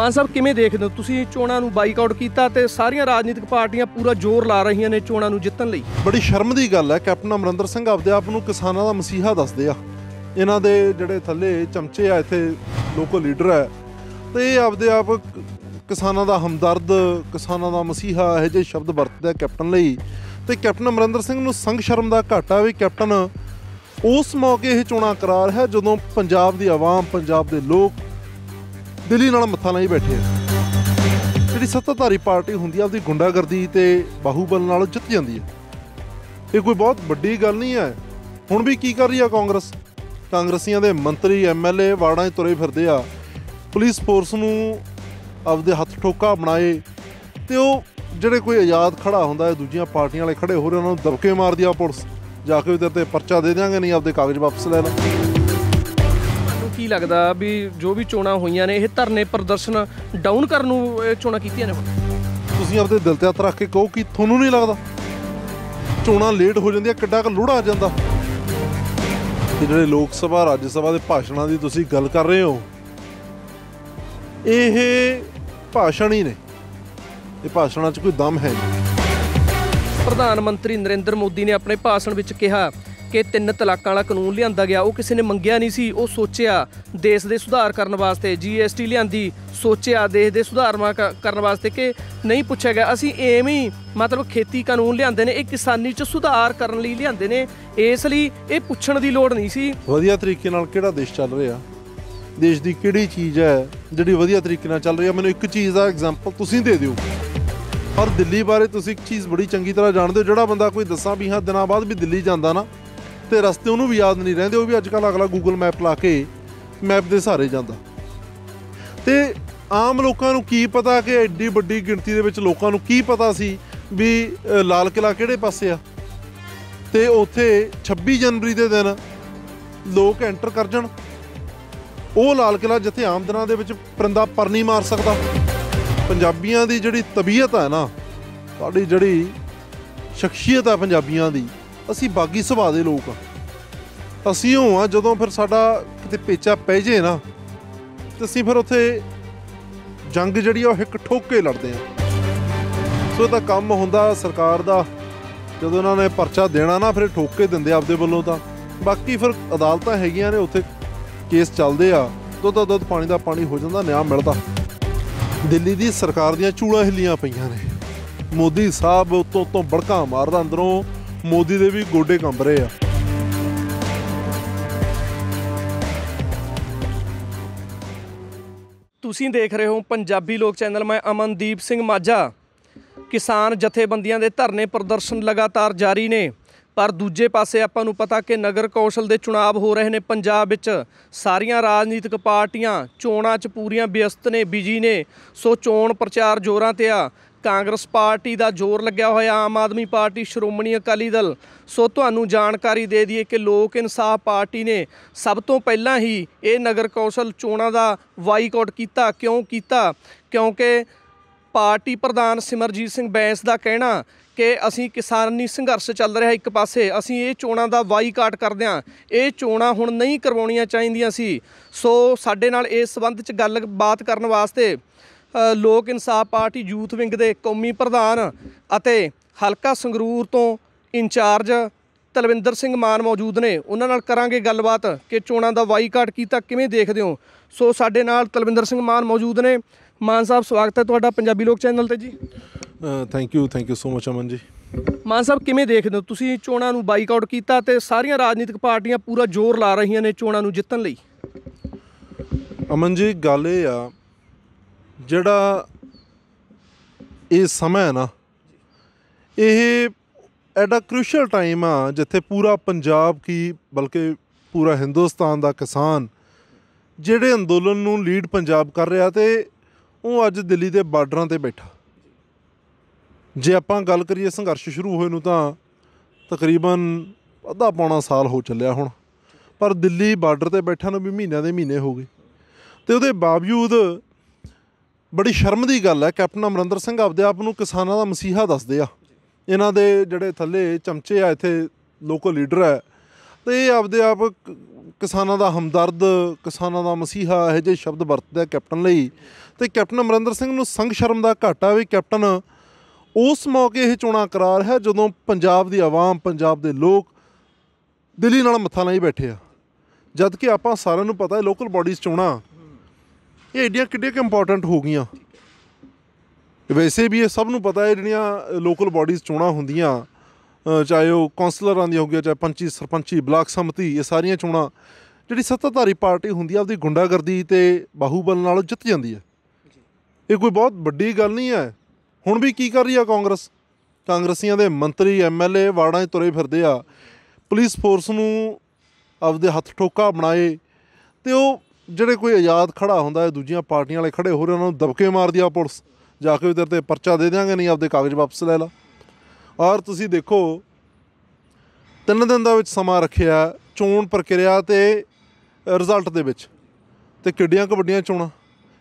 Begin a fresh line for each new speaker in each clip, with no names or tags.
ਮਾਨ ਸਾਹਿਬ ਕਿਵੇਂ ਦੇਖਦੇ ਹੋ ਤੁਸੀਂ ਚੋਣਾਂ ਨੂੰ ਬਾਈਕਾਟ ਕੀਤਾ ਤੇ ਸਾਰੀਆਂ ਰਾਜਨੀਤਿਕ ਪਾਰਟੀਆਂ ਪੂਰਾ ਜ਼ੋਰ ਲਾ ਰਹੀਆਂ ਨੇ ਚੋਣਾਂ ਨੂੰ ਜਿੱਤਣ ਲਈ
ਬੜੀ ਸ਼ਰਮ ਦੀ ਗੱਲ ਹੈ ਕੈਪਟਨ ਅਮਰਿੰਦਰ ਸਿੰਘ ਆਪਦੇ ਆਪ ਨੂੰ ਕਿਸਾਨਾਂ ਦਾ ਮਸੀਹਾ ਦੱਸਦੇ ਆ ਇਹਨਾਂ ਦੇ ਜਿਹੜੇ ਥੱਲੇ ਚਮਚੇ ਆ ਇੱਥੇ ਲੋਕਲ ਲੀਡਰ ਹੈ ਤੇ ਇਹ ਆਪਦੇ ਆਪ ਕਿਸਾਨਾਂ ਦਾ ਹਮਦਰਦ ਕਿਸਾਨਾਂ ਦਾ ਮਸੀਹਾ ਇਹ ਜੇ ਸ਼ਬਦ ਵਰਤਦਾ ਕੈਪਟਨ ਲਈ ਤੇ ਕੈਪਟਨ ਅਮਰਿੰਦਰ ਸਿੰਘ ਨੂੰ ਸੰਗ ਸ਼ਰਮ ਦਾ ਘਾਟਾ ਵੀ ਕੈਪਟਨ ਉਸ ਮੌਕੇ ਇਹ ਚੋਣਾਂ ਕਰਾਰ ਹੈ ਜਦੋਂ ਪੰਜਾਬ ਦੀ ਆਵਾਮ ਪੰਜਾਬ ਦੇ ਲੋਕ ਦਿੱਲੀ ਨਾਲ ਮੱਥਾ ਲਾਈ ਬੈਠੇ ਆ ਜਿਹੜੀ ਸੱਤਾਧਾਰੀ ਪਾਰਟੀ ਹੁੰਦੀ ਆ ਉਹਦੀ ਗੁੰਡਾਗਰਦੀ ਤੇ ਬਾਹੂਬਲ ਨਾਲ ਜਿੱਤ ਜਾਂਦੀ ਹੈ ਇਹ ਕੋਈ ਬਹੁਤ ਵੱਡੀ ਗੱਲ ਨਹੀਂ ਹੈ ਹੁਣ ਵੀ ਕੀ ਕਰ ਰਹੀ ਆ ਕਾਂਗਰਸ ਕਾਂਗਰਸੀਆਂ ਦੇ ਮੰਤਰੀ ਐਮਐਲਏ ਵਾਰਡਾਂ 'ਚ ਤੁਰੇ ਫਿਰਦੇ ਆ ਪੁਲਿਸ ਫੋਰਸ ਨੂੰ ਆਪਦੇ ਹੱਥ ਠੋਕਾ ਬਣਾਏ ਤੇ ਉਹ ਜਿਹੜੇ ਕੋਈ ਆਜ਼ਾਦ ਖੜਾ ਹੁੰਦਾ ਹੈ ਦੂਜੀਆਂ ਪਾਰਟੀਆਂ ਵਾਲੇ ਖੜੇ ਹੋ ਰਹੇ ਉਹਨਾਂ ਨੂੰ ਦਬਕੇ ਮਾਰਦੀ ਆ ਪੁਲਿਸ ਜਾ ਕੇ ਉਹਦੇ ਤੇ ਪਰਚਾ ਦੇ ਦੇਾਂਗੇ ਨਹੀਂ ਆਪਦੇ ਕਾਗਜ਼ ਵਾਪਸ ਲੈ ਲੈ
ਲੱਗਦਾ ਵੀ ਜੋ ਵੀ ਚੋਣਾਂ ਹੋਈਆਂ ਨੇ ਇਹ ਧਰਨੇ ਪ੍ਰਦਰਸ਼ਨ ਡਾਊਨ ਕਰਨ ਨੂੰ ਇਹ ਚੋਣਾਂ ਕੀਤੀਆਂ ਨੇ
ਤੁਸੀਂ ਆਪਣੇ ਦਿਲ ਤੇ ਹੱਥ ਰੱਖ ਕੇ ਕਹੋ ਕਿ ਤੁਹਾਨੂੰ ਨਹੀਂ ਲੱਗਦਾ ਚੋਣਾਂ ਲੇਟ ਹੋ ਜਾਂਦੀਆਂ ਕਿੱਡਾ ਕੁ ਲੋੜਾ ਆ ਜਾਂਦਾ ਜਿਹੜੇ ਲੋਕ ਸਭਾ ਰਾਜ ਸਭਾ ਦੇ ਭਾਸ਼ਣਾਂ ਦੀ ਤੁਸੀਂ ਗੱਲ ਕਰ ਰਹੇ ਹੋ ਇਹ ਭਾਸ਼ਣ ਹੀ ਨੇ ਇਹ ਭਾਸ਼ਣਾਂ 'ਚ ਕੋਈ ਦਮ ਹੈ ਨਹੀਂ
ਪ੍ਰਧਾਨ ਮੰਤਰੀ ਨਰਿੰਦਰ ਮੋਦੀ ਨੇ ਆਪਣੇ ਭਾਸ਼ਣ ਵਿੱਚ ਕਿਹਾ ਕਿ ਤਿੰਨ ਤਲਾਕਾਂ ਵਾਲਾ ਕਾਨੂੰਨ ਲਿਆਂਦਾ ਗਿਆ ਉਹ ਕਿਸੇ ਨੇ ਮੰਗਿਆ ਨਹੀਂ ਸੀ ਉਹ ਸੋਚਿਆ ਦੇਸ਼ ਦੇ ਸੁਧਾਰ ਕਰਨ ਵਾਸਤੇ ਜੀਐਸਟੀ ਲਿਆਂਦੀ ਸੋਚਿਆ ਦੇਸ਼ ਦੇ ਸੁਧਾਰ ਕਰਨ ਵਾਸਤੇ ਕਿ ਨਹੀਂ ਪੁੱਛਿਆ ਗਿਆ ਅਸੀਂ ਐਵੇਂ ਹੀ ਮਤਲਬ ਖੇਤੀ ਕਾਨੂੰਨ ਲਿਆਂਦੇ ਨੇ ਇਹ ਕਿਸਾਨੀ 'ਚ ਸੁਧਾਰ ਕਰਨ ਲਈ ਲਿਆਂਦੇ ਨੇ ਇਸ ਲਈ ਇਹ ਪੁੱਛਣ ਦੀ ਲੋੜ ਨਹੀਂ ਸੀ
ਵਧੀਆ ਤਰੀਕੇ ਨਾਲ ਕਿਹੜਾ ਦੇਸ਼ ਚੱਲ ਰਿਹਾ ਦੇਸ਼ ਦੀ ਕਿਹੜੀ ਚੀਜ਼ ਹੈ ਜਿਹੜੀ ਵਧੀਆ ਤਰੀਕੇ ਨਾਲ ਚੱਲ ਰਹੀ ਹੈ ਮੈਨੂੰ ਇੱਕ ਚੀਜ਼ ਦਾ ਐਗਜ਼ਾਮਪਲ ਤੁਸੀਂ ਦੇ ਦਿਓ ਔਰ ਦਿੱਲੀ ਬਾਰੇ ਤੁਸੀਂ ਇੱਕ ਚੀਜ਼ ਬੜੀ ਚੰਗੀ ਤਰ੍ਹਾਂ ਜਾਣਦੇ ਹੋ ਜਿਹੜਾ ਬੰਦਾ ਕੋਈ ਦੱਸਾਂ ਵੀ ਹਾਂ ਦਿਨਾਂ ਬਾਅਦ ਵੀ ਦਿੱਲੀ ਜਾਂਦਾ ਨਾ ਤੇ ਰਸਤੇ ਉਹਨੂੰ ਵੀ ਯਾਦ ਨਹੀਂ ਰਹਿੰਦੇ ਉਹ ਵੀ ਅੱਜ ਕੱਲ ਅਗਲਾ ਗੂਗਲ ਮੈਪ ਲਾ ਕੇ ਮੈਪ ਦੇ ਸਾਰੇ ਜਾਂਦਾ ਤੇ ਆਮ ਲੋਕਾਂ ਨੂੰ ਕੀ ਪਤਾ ਕਿ ਐਡੀ ਵੱਡੀ ਗਿਣਤੀ ਦੇ ਵਿੱਚ ਲੋਕਾਂ ਨੂੰ ਕੀ ਪਤਾ ਸੀ ਵੀ ਲਾਲ ਕਿਲਾ ਕਿਹੜੇ ਪਾਸੇ ਆ ਤੇ ਉੱਥੇ 26 ਜਨਵਰੀ ਦੇ ਦਿਨ ਲੋਕ ਐਂਟਰ ਕਰ ਜਾਣ ਉਹ ਲਾਲ ਕਿਲਾ ਜਿੱਥੇ ਆਮ ਦਿਨਾਂ ਦੇ ਵਿੱਚ ਪਰਿੰਦਾ ਨਹੀਂ ਮਾਰ ਸਕਦਾ ਪੰਜਾਬੀਆਂ ਦੀ ਜਿਹੜੀ ਤਬੀਅਤ ਹੈ ਨਾ ਸਾਡੀ ਜਿਹੜੀ ਸ਼ਖਸੀਅਤ ਹੈ ਪੰਜਾਬੀਆਂ ਦੀ ਅਸੀਂ ਬਾਗੀ ਸੁਭਾਅ ਦੇ ਲੋਕ ਆ ਅਸੀਂ ਆ ਜਦੋਂ ਫਿਰ ਸਾਡਾ ਕਿਤੇ ਪੇਚਾ ਪੈ ਜੇ ਨਾ ਤੇ ਅਸੀਂ ਫਿਰ ਉੱਥੇ ਜੰਗ ਜਿਹੜੀ ਆ ਉਹ ਇੱਕ ਠੋਕੇ ਲੜਦੇ ਆ ਸੋ ਤਾਂ ਕੰਮ ਹੁੰਦਾ ਸਰਕਾਰ ਦਾ ਜਦੋਂ ਉਹਨਾਂ ਨੇ ਪਰਚਾ ਦੇਣਾ ਨਾ ਫਿਰ ਠੋਕੇ ਦਿੰਦੇ ਆਪਦੇ ਵੱਲੋਂ ਤਾਂ ਬਾਕੀ ਫਿਰ ਅਦਾਲਤਾਂ ਹੈਗੀਆਂ ਨੇ ਉੱਥੇ ਕੇਸ ਚੱਲਦੇ ਆ ਦੁੱਧ ਦੁੱਧ ਪਾਣੀ ਦਾ ਪਾਣੀ ਹੋ ਜਾਂਦਾ ਨਿਆਂ ਮਿਲਦਾ ਦਿੱਲੀ ਦੀ ਸਰਕਾਰ ਦੀਆਂ ਚੂਲਾ ਹਿੱਲੀਆਂ ਪਈਆਂ ਨੇ ਮੋਦੀ ਸਾਹਿਬ ਉਤੋਂ ਤੋਂ ਬੜਕਾ ਮਾਰਦਾ ਅੰਦਰੋਂ ਮੋਦੀ ਦੇ ਵੀ ਗੋਡੇ ਕੰਬ ਰਹੇ ਆ
ਤੁਸੀਂ ਦੇਖ ਰਹੇ ਹੋ ਪੰਜਾਬੀ ਲੋਕ ਚੈਨਲ ਮੈਂ ਅਮਨਦੀਪ ਸਿੰਘ ਮਾਝਾ ਕਿਸਾਨ ਜਥੇਬੰਦੀਆਂ ਦੇ ਧਰਨੇ ਪ੍ਰਦਰਸ਼ਨ ਲਗਾਤਾਰ ਜਾਰੀ ਨੇ ਪਰ ਦੂਜੇ ਪਾਸੇ ਆਪਾਂ ਨੂੰ ਪਤਾ ਕਿ ਨਗਰ ਕੌਂਸਲ ਦੇ ਚੋਣਾਂ ਹੋ ਰਹੇ ਨੇ ਪੰਜਾਬ ਵਿੱਚ ਸਾਰੀਆਂ ਰਾਜਨੀਤਿਕ ਪਾਰਟੀਆਂ ਚੋਣਾਂ 'ਚ ਪੂਰੀਆਂ ਵਿਅਸਤ ਨੇ ਬਿਜੀ ਨੇ ਸੋ ਚੋਣ ਪ੍ਰਚਾਰ ਜ਼ੋਰਾਂ ਤੇ ਆ ਕਾਂਗਰਸ ਪਾਰਟੀ ਦਾ ਜ਼ੋਰ ਲੱਗਿਆ ਹੋਇਆ ਆਮ ਆਦਮੀ ਪਾਰਟੀ ਸ਼੍ਰੋਮਣੀ ਅਕਾਲੀ ਦਲ ਸੋ ਤੁਹਾਨੂੰ ਜਾਣਕਾਰੀ ਦੇ ਦਈਏ ਕਿ ਲੋਕ ਇਨਸਾਫ ਪਾਰਟੀ ਨੇ ਸਭ ਤੋਂ ਪਹਿਲਾਂ ਹੀ ਇਹ ਨਗਰ ਕੌਂਸਲ ਚੋਣਾਂ ਦਾ ਵਾਈਕਾਟ ਕੀਤਾ ਕਿਉਂ ਕੀਤਾ ਕਿਉਂਕਿ ਪਾਰਟੀ ਪ੍ਰਧਾਨ ਸਿਮਰਜੀਤ ਸਿੰਘ ਬੈਂਸ ਦਾ ਕਹਿਣਾ ਕਿ ਅਸੀਂ ਕਿਸਾਨੀ ਸੰਘਰਸ਼ ਚੱਲ ਰਿਹਾ ਇੱਕ ਪਾਸੇ ਅਸੀਂ ਇਹ ਚੋਣਾਂ ਦਾ ਵਾਈਕਾਟ ਕਰਦੇ ਹਾਂ ਇਹ ਚੋਣਾਂ ਹੁਣ ਨਹੀਂ ਕਰਵਾਉਣੀਆਂ ਚਾਹੀਦੀਆਂ ਸੀ ਸੋ ਸਾਡੇ ਨਾਲ ਇਸ ਸਬੰਧ 'ਚ ਗੱਲਬਾਤ ਕਰਨ ਵਾਸਤੇ ਲੋਕ ਇਨਸਾਫ ਪਾਰਟੀ ਯੂਥ ਵਿੰਗ ਦੇ ਕੌਮੀ ਪ੍ਰਧਾਨ ਅਤੇ ਹਲਕਾ ਸੰਗਰੂਰ ਤੋਂ ਇੰਚਾਰਜ ਤਲਵਿੰਦਰ ਸਿੰਘ ਮਾਨ ਮੌਜੂਦ ਨੇ ਉਹਨਾਂ ਨਾਲ ਕਰਾਂਗੇ ਗੱਲਬਾਤ ਕਿ ਚੋਣਾਂ ਦਾ ਵਾਈਕਾਟ ਕੀਤਾ ਕਿਵੇਂ ਦੇਖਦੇ ਹੋ ਸੋ ਸਾਡੇ ਨਾਲ ਤਲਵਿੰਦਰ ਸਿੰਘ ਮਾਨ ਮੌਜੂਦ ਨੇ ਮਾਨ ਸਾਹਿਬ ਸਵਾਗਤ ਹੈ ਤੁਹਾਡਾ ਪੰਜਾਬੀ ਲੋਕ ਚੈਨਲ ਤੇ ਜੀ
thank you thank you so much Aman
ji Mann ਸਾਹਿਬ ਕਿਵੇਂ ਦੇਖਦੇ ਹੋ ਤੁਸੀਂ ਚੋਣਾਂ ਨੂੰ ਬਾਈਕਾਟ ਕੀਤਾ ਤੇ ਸਾਰੀਆਂ ਰਾਜਨੀਤਿਕ ਪਾਰਟੀਆਂ ਪੂਰਾ ਜ਼ੋਰ ਲਾ ਰਹੀਆਂ ਨੇ ਚੋਣਾਂ ਨੂੰ ਜਿੱਤਣ ਲਈ
ਅਮਨ ਜੀ ਗੱਲ ਇਹ ਆ ਜਿਹੜਾ ਇਹ ਸਮਾਂ ਹੈ ਨਾ ਇਹ ਐਡਾ ਕ੍ਰੂਸ਼ੀਅਲ ਟਾਈਮ ਆ ਜਿੱਥੇ ਪੂਰਾ ਪੰਜਾਬ ਕੀ ਬਲਕਿ ਪੂਰਾ ਹਿੰਦੁਸਤਾਨ ਦਾ ਕਿਸਾਨ ਜਿਹੜੇ ਅੰਦੋਲਨ ਨੂੰ ਲੀਡ ਪੰਜਾਬ ਕਰ ਰਿਹਾ ਤੇ ਉਹ ਅੱਜ ਦਿੱਲੀ ਦੇ ਬਾਰਡਰਾਂ ਤੇ ਬੈਠਾ ਜੇ ਆਪਾਂ ਗੱਲ ਕਰੀਏ ਸੰਘਰਸ਼ ਸ਼ੁਰੂ ਹੋਏ ਨੂੰ ਤਾਂ ਤਕਰੀਬਨ ਅੱਧਾ ਪੌਣਾ ਸਾਲ ਹੋ ਚੱਲਿਆ ਹੁਣ ਪਰ ਦਿੱਲੀ ਬਾਰਡਰ ਤੇ ਬੈਠਾ ਨੂੰ ਵੀ ਮਹੀਨਿਆਂ ਦੇ ਮਹੀਨੇ ਹੋ ਗਏ ਤੇ ਉਹਦੇ ਬਾਵਜੂਦ ਬੜੀ ਸ਼ਰਮ ਦੀ ਗੱਲ ਹੈ ਕੈਪਟਨ ਅਮਰਿੰਦਰ ਸਿੰਘ ਆਪਦੇ ਆਪ ਨੂੰ ਕਿਸਾਨਾਂ ਦਾ ਮਸੀਹਾ ਦੱਸਦੇ ਆ ਇਹਨਾਂ ਦੇ ਜਿਹੜੇ ਥੱਲੇ ਚਮਚੇ ਆ ਇੱਥੇ ਲੋਕਲ ਲੀਡਰ ਹੈ ਤੇ ਇਹ ਆਪਦੇ ਆਪ ਕਿਸਾਨਾਂ ਦਾ ਹਮਦਰਦ ਕਿਸਾਨਾਂ ਦਾ ਮਸੀਹਾ ਇਹ ਜਿਹੇ ਸ਼ਬਦ ਵਰਤਦਾ ਕੈਪਟਨ ਲਈ ਤੇ ਕੈਪਟਨ ਅਮਰਿੰਦਰ ਸਿੰਘ ਨੂੰ ਸੰਗ ਸ਼ਰਮ ਦਾ ਘਾਟਾ ਵੀ ਕੈਪਟਨ ਉਸ ਮੌਕੇ ਇਹ ਚੋਣਾ ਕਰਾਰ ਹੈ ਜਦੋਂ ਪੰਜਾਬ ਦੀ ਆਵਾਮ ਪੰਜਾਬ ਦੇ ਲੋਕ ਦਿੱਲੀ ਨਾਲ ਮੱਥਾ ਲਾਈ ਬੈਠੇ ਆ ਜਦ ਕਿ ਆਪਾਂ ਸਾਰਿਆਂ ਨੂੰ ਪਤਾ ਹੈ ਲੋਕਲ ਬਾਡੀਜ਼ ਚੋਣਾ ਇਹ ਆਈਡੀਆਂ ਕਿੱਡੇ ਕਿ ਇੰਪੋਰਟੈਂਟ ਹੋ ਗਈਆਂ ਵੈਸੇ ਵੀ ਇਹ ਸਭ ਨੂੰ ਪਤਾ ਹੈ ਜਿਹੜੀਆਂ ਲੋਕਲ ਬਾਡੀਜ਼ ਚੋਣਾਂ ਹੁੰਦੀਆਂ ਚਾਹੇ ਉਹ ਕਾਉਂਸਲਰਾਂ ਦੀਆਂ ਹੋਗੀਆਂ ਚਾਹੇ ਪੰਚੀ ਸਰਪੰਚੀ ਬਲਾਕ ਸਮਤੀ ਇਹ ਸਾਰੀਆਂ ਚੋਣਾਂ ਜਿਹੜੀ ਸੱਤਾਧਾਰੀ ਪਾਰਟੀ ਹੁੰਦੀ ਆ ਉਹਦੀ ਗੁੰਡਾਗਰਦੀ ਤੇ ਬਾਹੂਬਲ ਨਾਲ ਜਿੱਤ ਜਾਂਦੀ ਹੈ ਇਹ ਕੋਈ ਬਹੁਤ ਵੱਡੀ ਗੱਲ ਨਹੀਂ ਹੈ ਹੁਣ ਵੀ ਕੀ ਕਰ ਰਹੀ ਆ ਕਾਂਗਰਸ ਕਾਂਗਰਸੀਆਂ ਦੇ ਮੰਤਰੀ ਐਮਐਲਏ ਵਾੜਾਂ 'ਚ ਤੁਰੇ ਫਿਰਦੇ ਆ ਪੁਲਿਸ ਫੋਰਸ ਨੂੰ ਆਪਦੇ ਹੱਥ ਠੋਕਾ ਬਣਾਏ ਤੇ ਉਹ ਜਿਹੜੇ ਕੋਈ ਆਜ਼ਾਦ ਖੜਾ ਹੁੰਦਾ ਹੈ ਦੂਜੀਆਂ ਪਾਰਟੀਆਂ ਵਾਲੇ ਖੜੇ ਹੋ ਰਹੇ ਉਹਨਾਂ ਨੂੰ ਦਬਕੇ ਮਾਰਦੀ ਆ ਪੁਲਿਸ ਜਾ ਕੇ ਉਹਦੇ ਤੇ ਪਰਚਾ ਦੇ ਦੇਾਂਗੇ ਨਹੀਂ ਆਪਦੇ ਕਾਗਜ਼ ਵਾਪਸ ਲੈ ਲਾ ਔਰ ਤੁਸੀਂ ਦੇਖੋ ਤਿੰਨ ਦਿਨ ਦਾ ਵਿੱਚ ਸਮਾਂ ਰੱਖਿਆ ਚੋਣ ਪ੍ਰਕਿਰਿਆ ਤੇ ਰਿਜ਼ਲਟ ਦੇ ਵਿੱਚ ਤੇ ਕਿੱਡੀਆਂ ਕੁ ਵੱਡੀਆਂ ਚੋਣਾਂ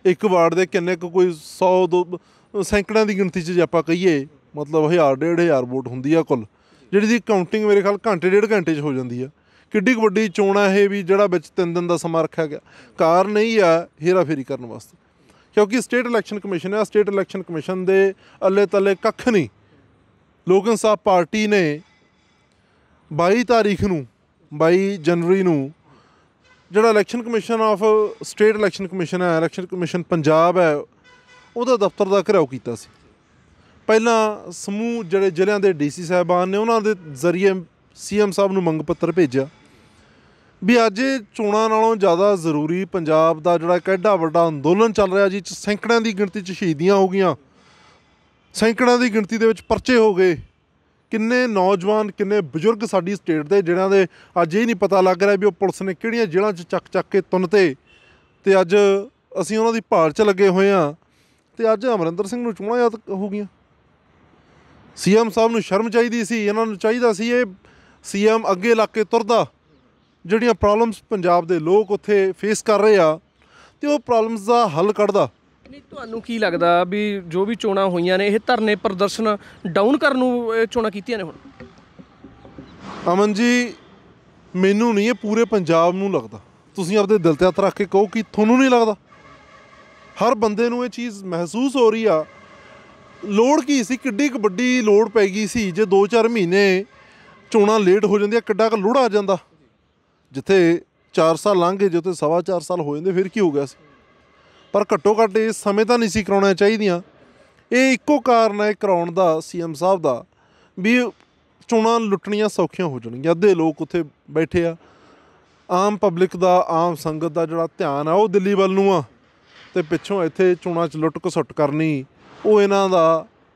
ਇੱਕ ਵਾਰਡ ਦੇ ਕਿੰਨੇ ਕੁ ਕੋਈ 100 ਦੋ ਸੈਂਕੜਾਂ ਦੀ ਗਿਣਤੀ 'ਚ ਜੇ ਆਪਾਂ ਕਹੀਏ ਮਤਲਬ 1000 1500 ਵੋਟ ਹੁੰਦੀ ਆ ਕੁੱਲ ਜਿਹੜੀ ਦੀ ਕਾਊਂਟਿੰਗ ਮੇਰੇ ਖਿਆਲ ਘੰਟੇ ਡੇਢ ਘੰਟੇ 'ਚ ਹੋ ਜਾਂਦੀ ਆ ਕਿੱਡੀ ਵੱਡੀ ਚੋਣ ਹੈ ਇਹ ਵੀ ਜਿਹੜਾ ਵਿੱਚ 3 ਦਿਨ ਦਾ ਸਮਾਂ ਰੱਖਿਆ ਗਿਆ ਕਾਰਨ ਨਹੀਂ ਆ ਹੇਰਾਫੇਰੀ ਕਰਨ ਵਾਸਤੇ ਕਿਉਂਕਿ ਸਟੇਟ ਇਲੈਕਸ਼ਨ ਕਮਿਸ਼ਨ ਹੈ ਸਟੇਟ ਇਲੈਕਸ਼ਨ ਕਮਿਸ਼ਨ ਦੇ ਅੱਲੇ ਤੱਲੇ ਕੱਖ ਨਹੀਂ ਲੋਕ ਇਨਸਾਫ ਪਾਰਟੀ ਨੇ 22 ਤਾਰੀਖ ਨੂੰ 22 ਜਨਵਰੀ ਨੂੰ ਜਿਹੜਾ election commission of state election commission ਹੈ ਇਲੈਕਸ਼ਨ ਕਮਿਸ਼ਨ ਪੰਜਾਬ ਹੈ ਉਹਦਾ ਦਫ਼ਤਰ ਦਾ ਘਰਾਓ ਕੀਤਾ ਸੀ ਪਹਿਲਾਂ ਸਮੂਹ ਜਿਹੜੇ ਜ਼ਿਲ੍ਹਿਆਂ ਦੇ ਡੀਸੀ ਸਾਹਿਬਾਨ ਨੇ ਉਹਨਾਂ ਦੇ ਜ਼ਰੀਏ ਸੀਐਮ ਸਾਹਿਬ ਨੂੰ ਮੰਗ ਪੱਤਰ ਭੇਜਿਆ ਵੀ ਅੱਜ ਚੋਣਾਂ ਨਾਲੋਂ ਜ਼ਿਆਦਾ ਜ਼ਰੂਰੀ ਪੰਜਾਬ ਦਾ ਜਿਹੜਾ ਕਿੱਡਾ ਵੱਡਾ ਅੰਦੋਲਨ ਚੱਲ ਰਿਹਾ ਜੀ ਸੈਂਕੜਿਆਂ ਦੀ ਗਿਣਤੀ 'ਚ ਸ਼ਹੀਦੀਆਂ ਹੋ ਗਈਆਂ ਸੈਂਕੜਿਆਂ ਦੀ ਗਿਣਤੀ ਦੇ ਵਿੱਚ ਪਰਚੇ ਹੋ ਗਏ ਕਿੰਨੇ ਨੌਜਵਾਨ ਕਿੰਨੇ ਬਜ਼ੁਰਗ ਸਾਡੀ ਸਟੇਟ ਦੇ ਜਿਨ੍ਹਾਂ ਦੇ ਅੱਜ ਇਹ ਨਹੀਂ ਪਤਾ ਲੱਗ ਰਿਹਾ ਵੀ ਉਹ ਪੁਲਿਸ ਨੇ ਕਿਹੜੀਆਂ ਜੇਲ੍ਹਾਂ 'ਚ ਚੱਕ ਚੱਕ ਕੇ ਤੁੰਨਤੇ ਤੇ ਅੱਜ ਅਸੀਂ ਉਹਨਾਂ ਦੀ ਭਾਲ 'ਚ ਲੱਗੇ ਹੋਏ ਆ ਤੇ ਅੱਜ ਅਮਰਿੰਦਰ ਸਿੰਘ ਨੂੰ ਚੋਣਾਂ ਯਾਦ ਹੋ ਗਈਆਂ ਸੀਐਮ ਸਾਹਿਬ ਨੂੰ ਸ਼ਰਮ ਚਾਹੀਦੀ ਸੀ ਇਹਨਾਂ ਨੂੰ ਚਾਹੀਦਾ ਸੀ ਇਹ ਸੀਐਮ ਅੱਗੇ ਲੱਗ ਕੇ ਤੁਰਦਾ ਜਿਹੜੀਆਂ ਪ੍ਰੋਬਲਮਸ ਪੰਜਾਬ ਦੇ ਲੋਕ ਉੱਥੇ ਫੇਸ ਕਰ ਰਹੇ ਆ ਤੇ ਉਹ ਪ੍ਰੋਬਲਮਸ ਦਾ ਹੱਲ ਕੱਢਦਾ
ਨਹੀਂ ਤੁਹਾਨੂੰ ਕੀ ਲੱਗਦਾ ਵੀ ਜੋ ਵੀ ਚੋਣਾਂ ਹੋਈਆਂ ਨੇ ਇਹ ਧਰਨੇ ਪ੍ਰਦਰਸ਼ਨ ਡਾਊਨ ਕਰਨ ਨੂੰ ਚੋਣਾਂ ਕੀਤੀਆਂ ਨੇ ਹੁਣ
ਅਮਨ ਜੀ ਮੈਨੂੰ ਨਹੀਂ ਇਹ ਪੂਰੇ ਪੰਜਾਬ ਨੂੰ ਲੱਗਦਾ ਤੁਸੀਂ ਆਪਦੇ ਦਿਲ ਤੇ ਹੱਥ ਰੱਖ ਕੇ ਕਹੋ ਕਿ ਤੁਹਾਨੂੰ ਨਹੀਂ ਲੱਗਦਾ ਹਰ ਬੰਦੇ ਨੂੰ ਇਹ ਚੀਜ਼ ਮਹਿਸੂਸ ਹੋ ਰਹੀ ਆ ਲੋੜ ਕੀ ਸੀ ਕਿੱਡੀ ਕੁ ਵੱਡੀ ਲੋੜ ਪੈ ਗਈ ਸੀ ਜੇ 2-4 ਮਹੀਨੇ ਚੋਣਾਂ ਲੇਟ ਹੋ ਜਾਂਦੀਆਂ ਕਿੱਡਾ ਕੁ ਲੋੜ ਆ ਜਾਂਦਾ ਜਿੱਥੇ 4 ਸਾਲ ਲੰਘ ਗਏ ਜਿੱਥੇ ਸਵਾ 4 ਸਾਲ ਹੋ ਜਾਂਦੇ ਫਿਰ ਕੀ ਹੋ ਗਿਆ ਸੀ ਪਰ ਘੱਟੋ ਘੱਟ ਇਸ ਸਮੇਂ ਤਾਂ ਨਹੀਂ ਸੀ ਕਰਾਉਣਾ ਚਾਹੀਦੀਆਂ ਇਹ ਇੱਕੋ ਕਾਰਨ ਹੈ ਕਰਾਉਣ ਦਾ ਸੀਐਮ ਸਾਹਿਬ ਦਾ ਵੀ ਚੋਣਾਂ ਲੁੱਟਣੀਆਂ ਸੌਖੀਆਂ ਹੋ ਜਾਣਗੀਆਂ ਅੱਧੇ ਲੋਕ ਉੱਥੇ ਬੈਠੇ ਆ ਆਮ ਪਬਲਿਕ ਦਾ ਆਮ ਸੰਗਤ ਦਾ ਜਿਹੜਾ ਧਿਆਨ ਆ ਉਹ ਦਿੱਲੀ ਵੱਲ ਨੂੰ ਆ ਤੇ ਪਿੱਛੋਂ ਇੱਥੇ ਚੋਣਾਂ 'ਚ ਲੁੱਟ ਸੁੱਟ ਕਰਨੀ ਉਹ ਇਹਨਾਂ ਦਾ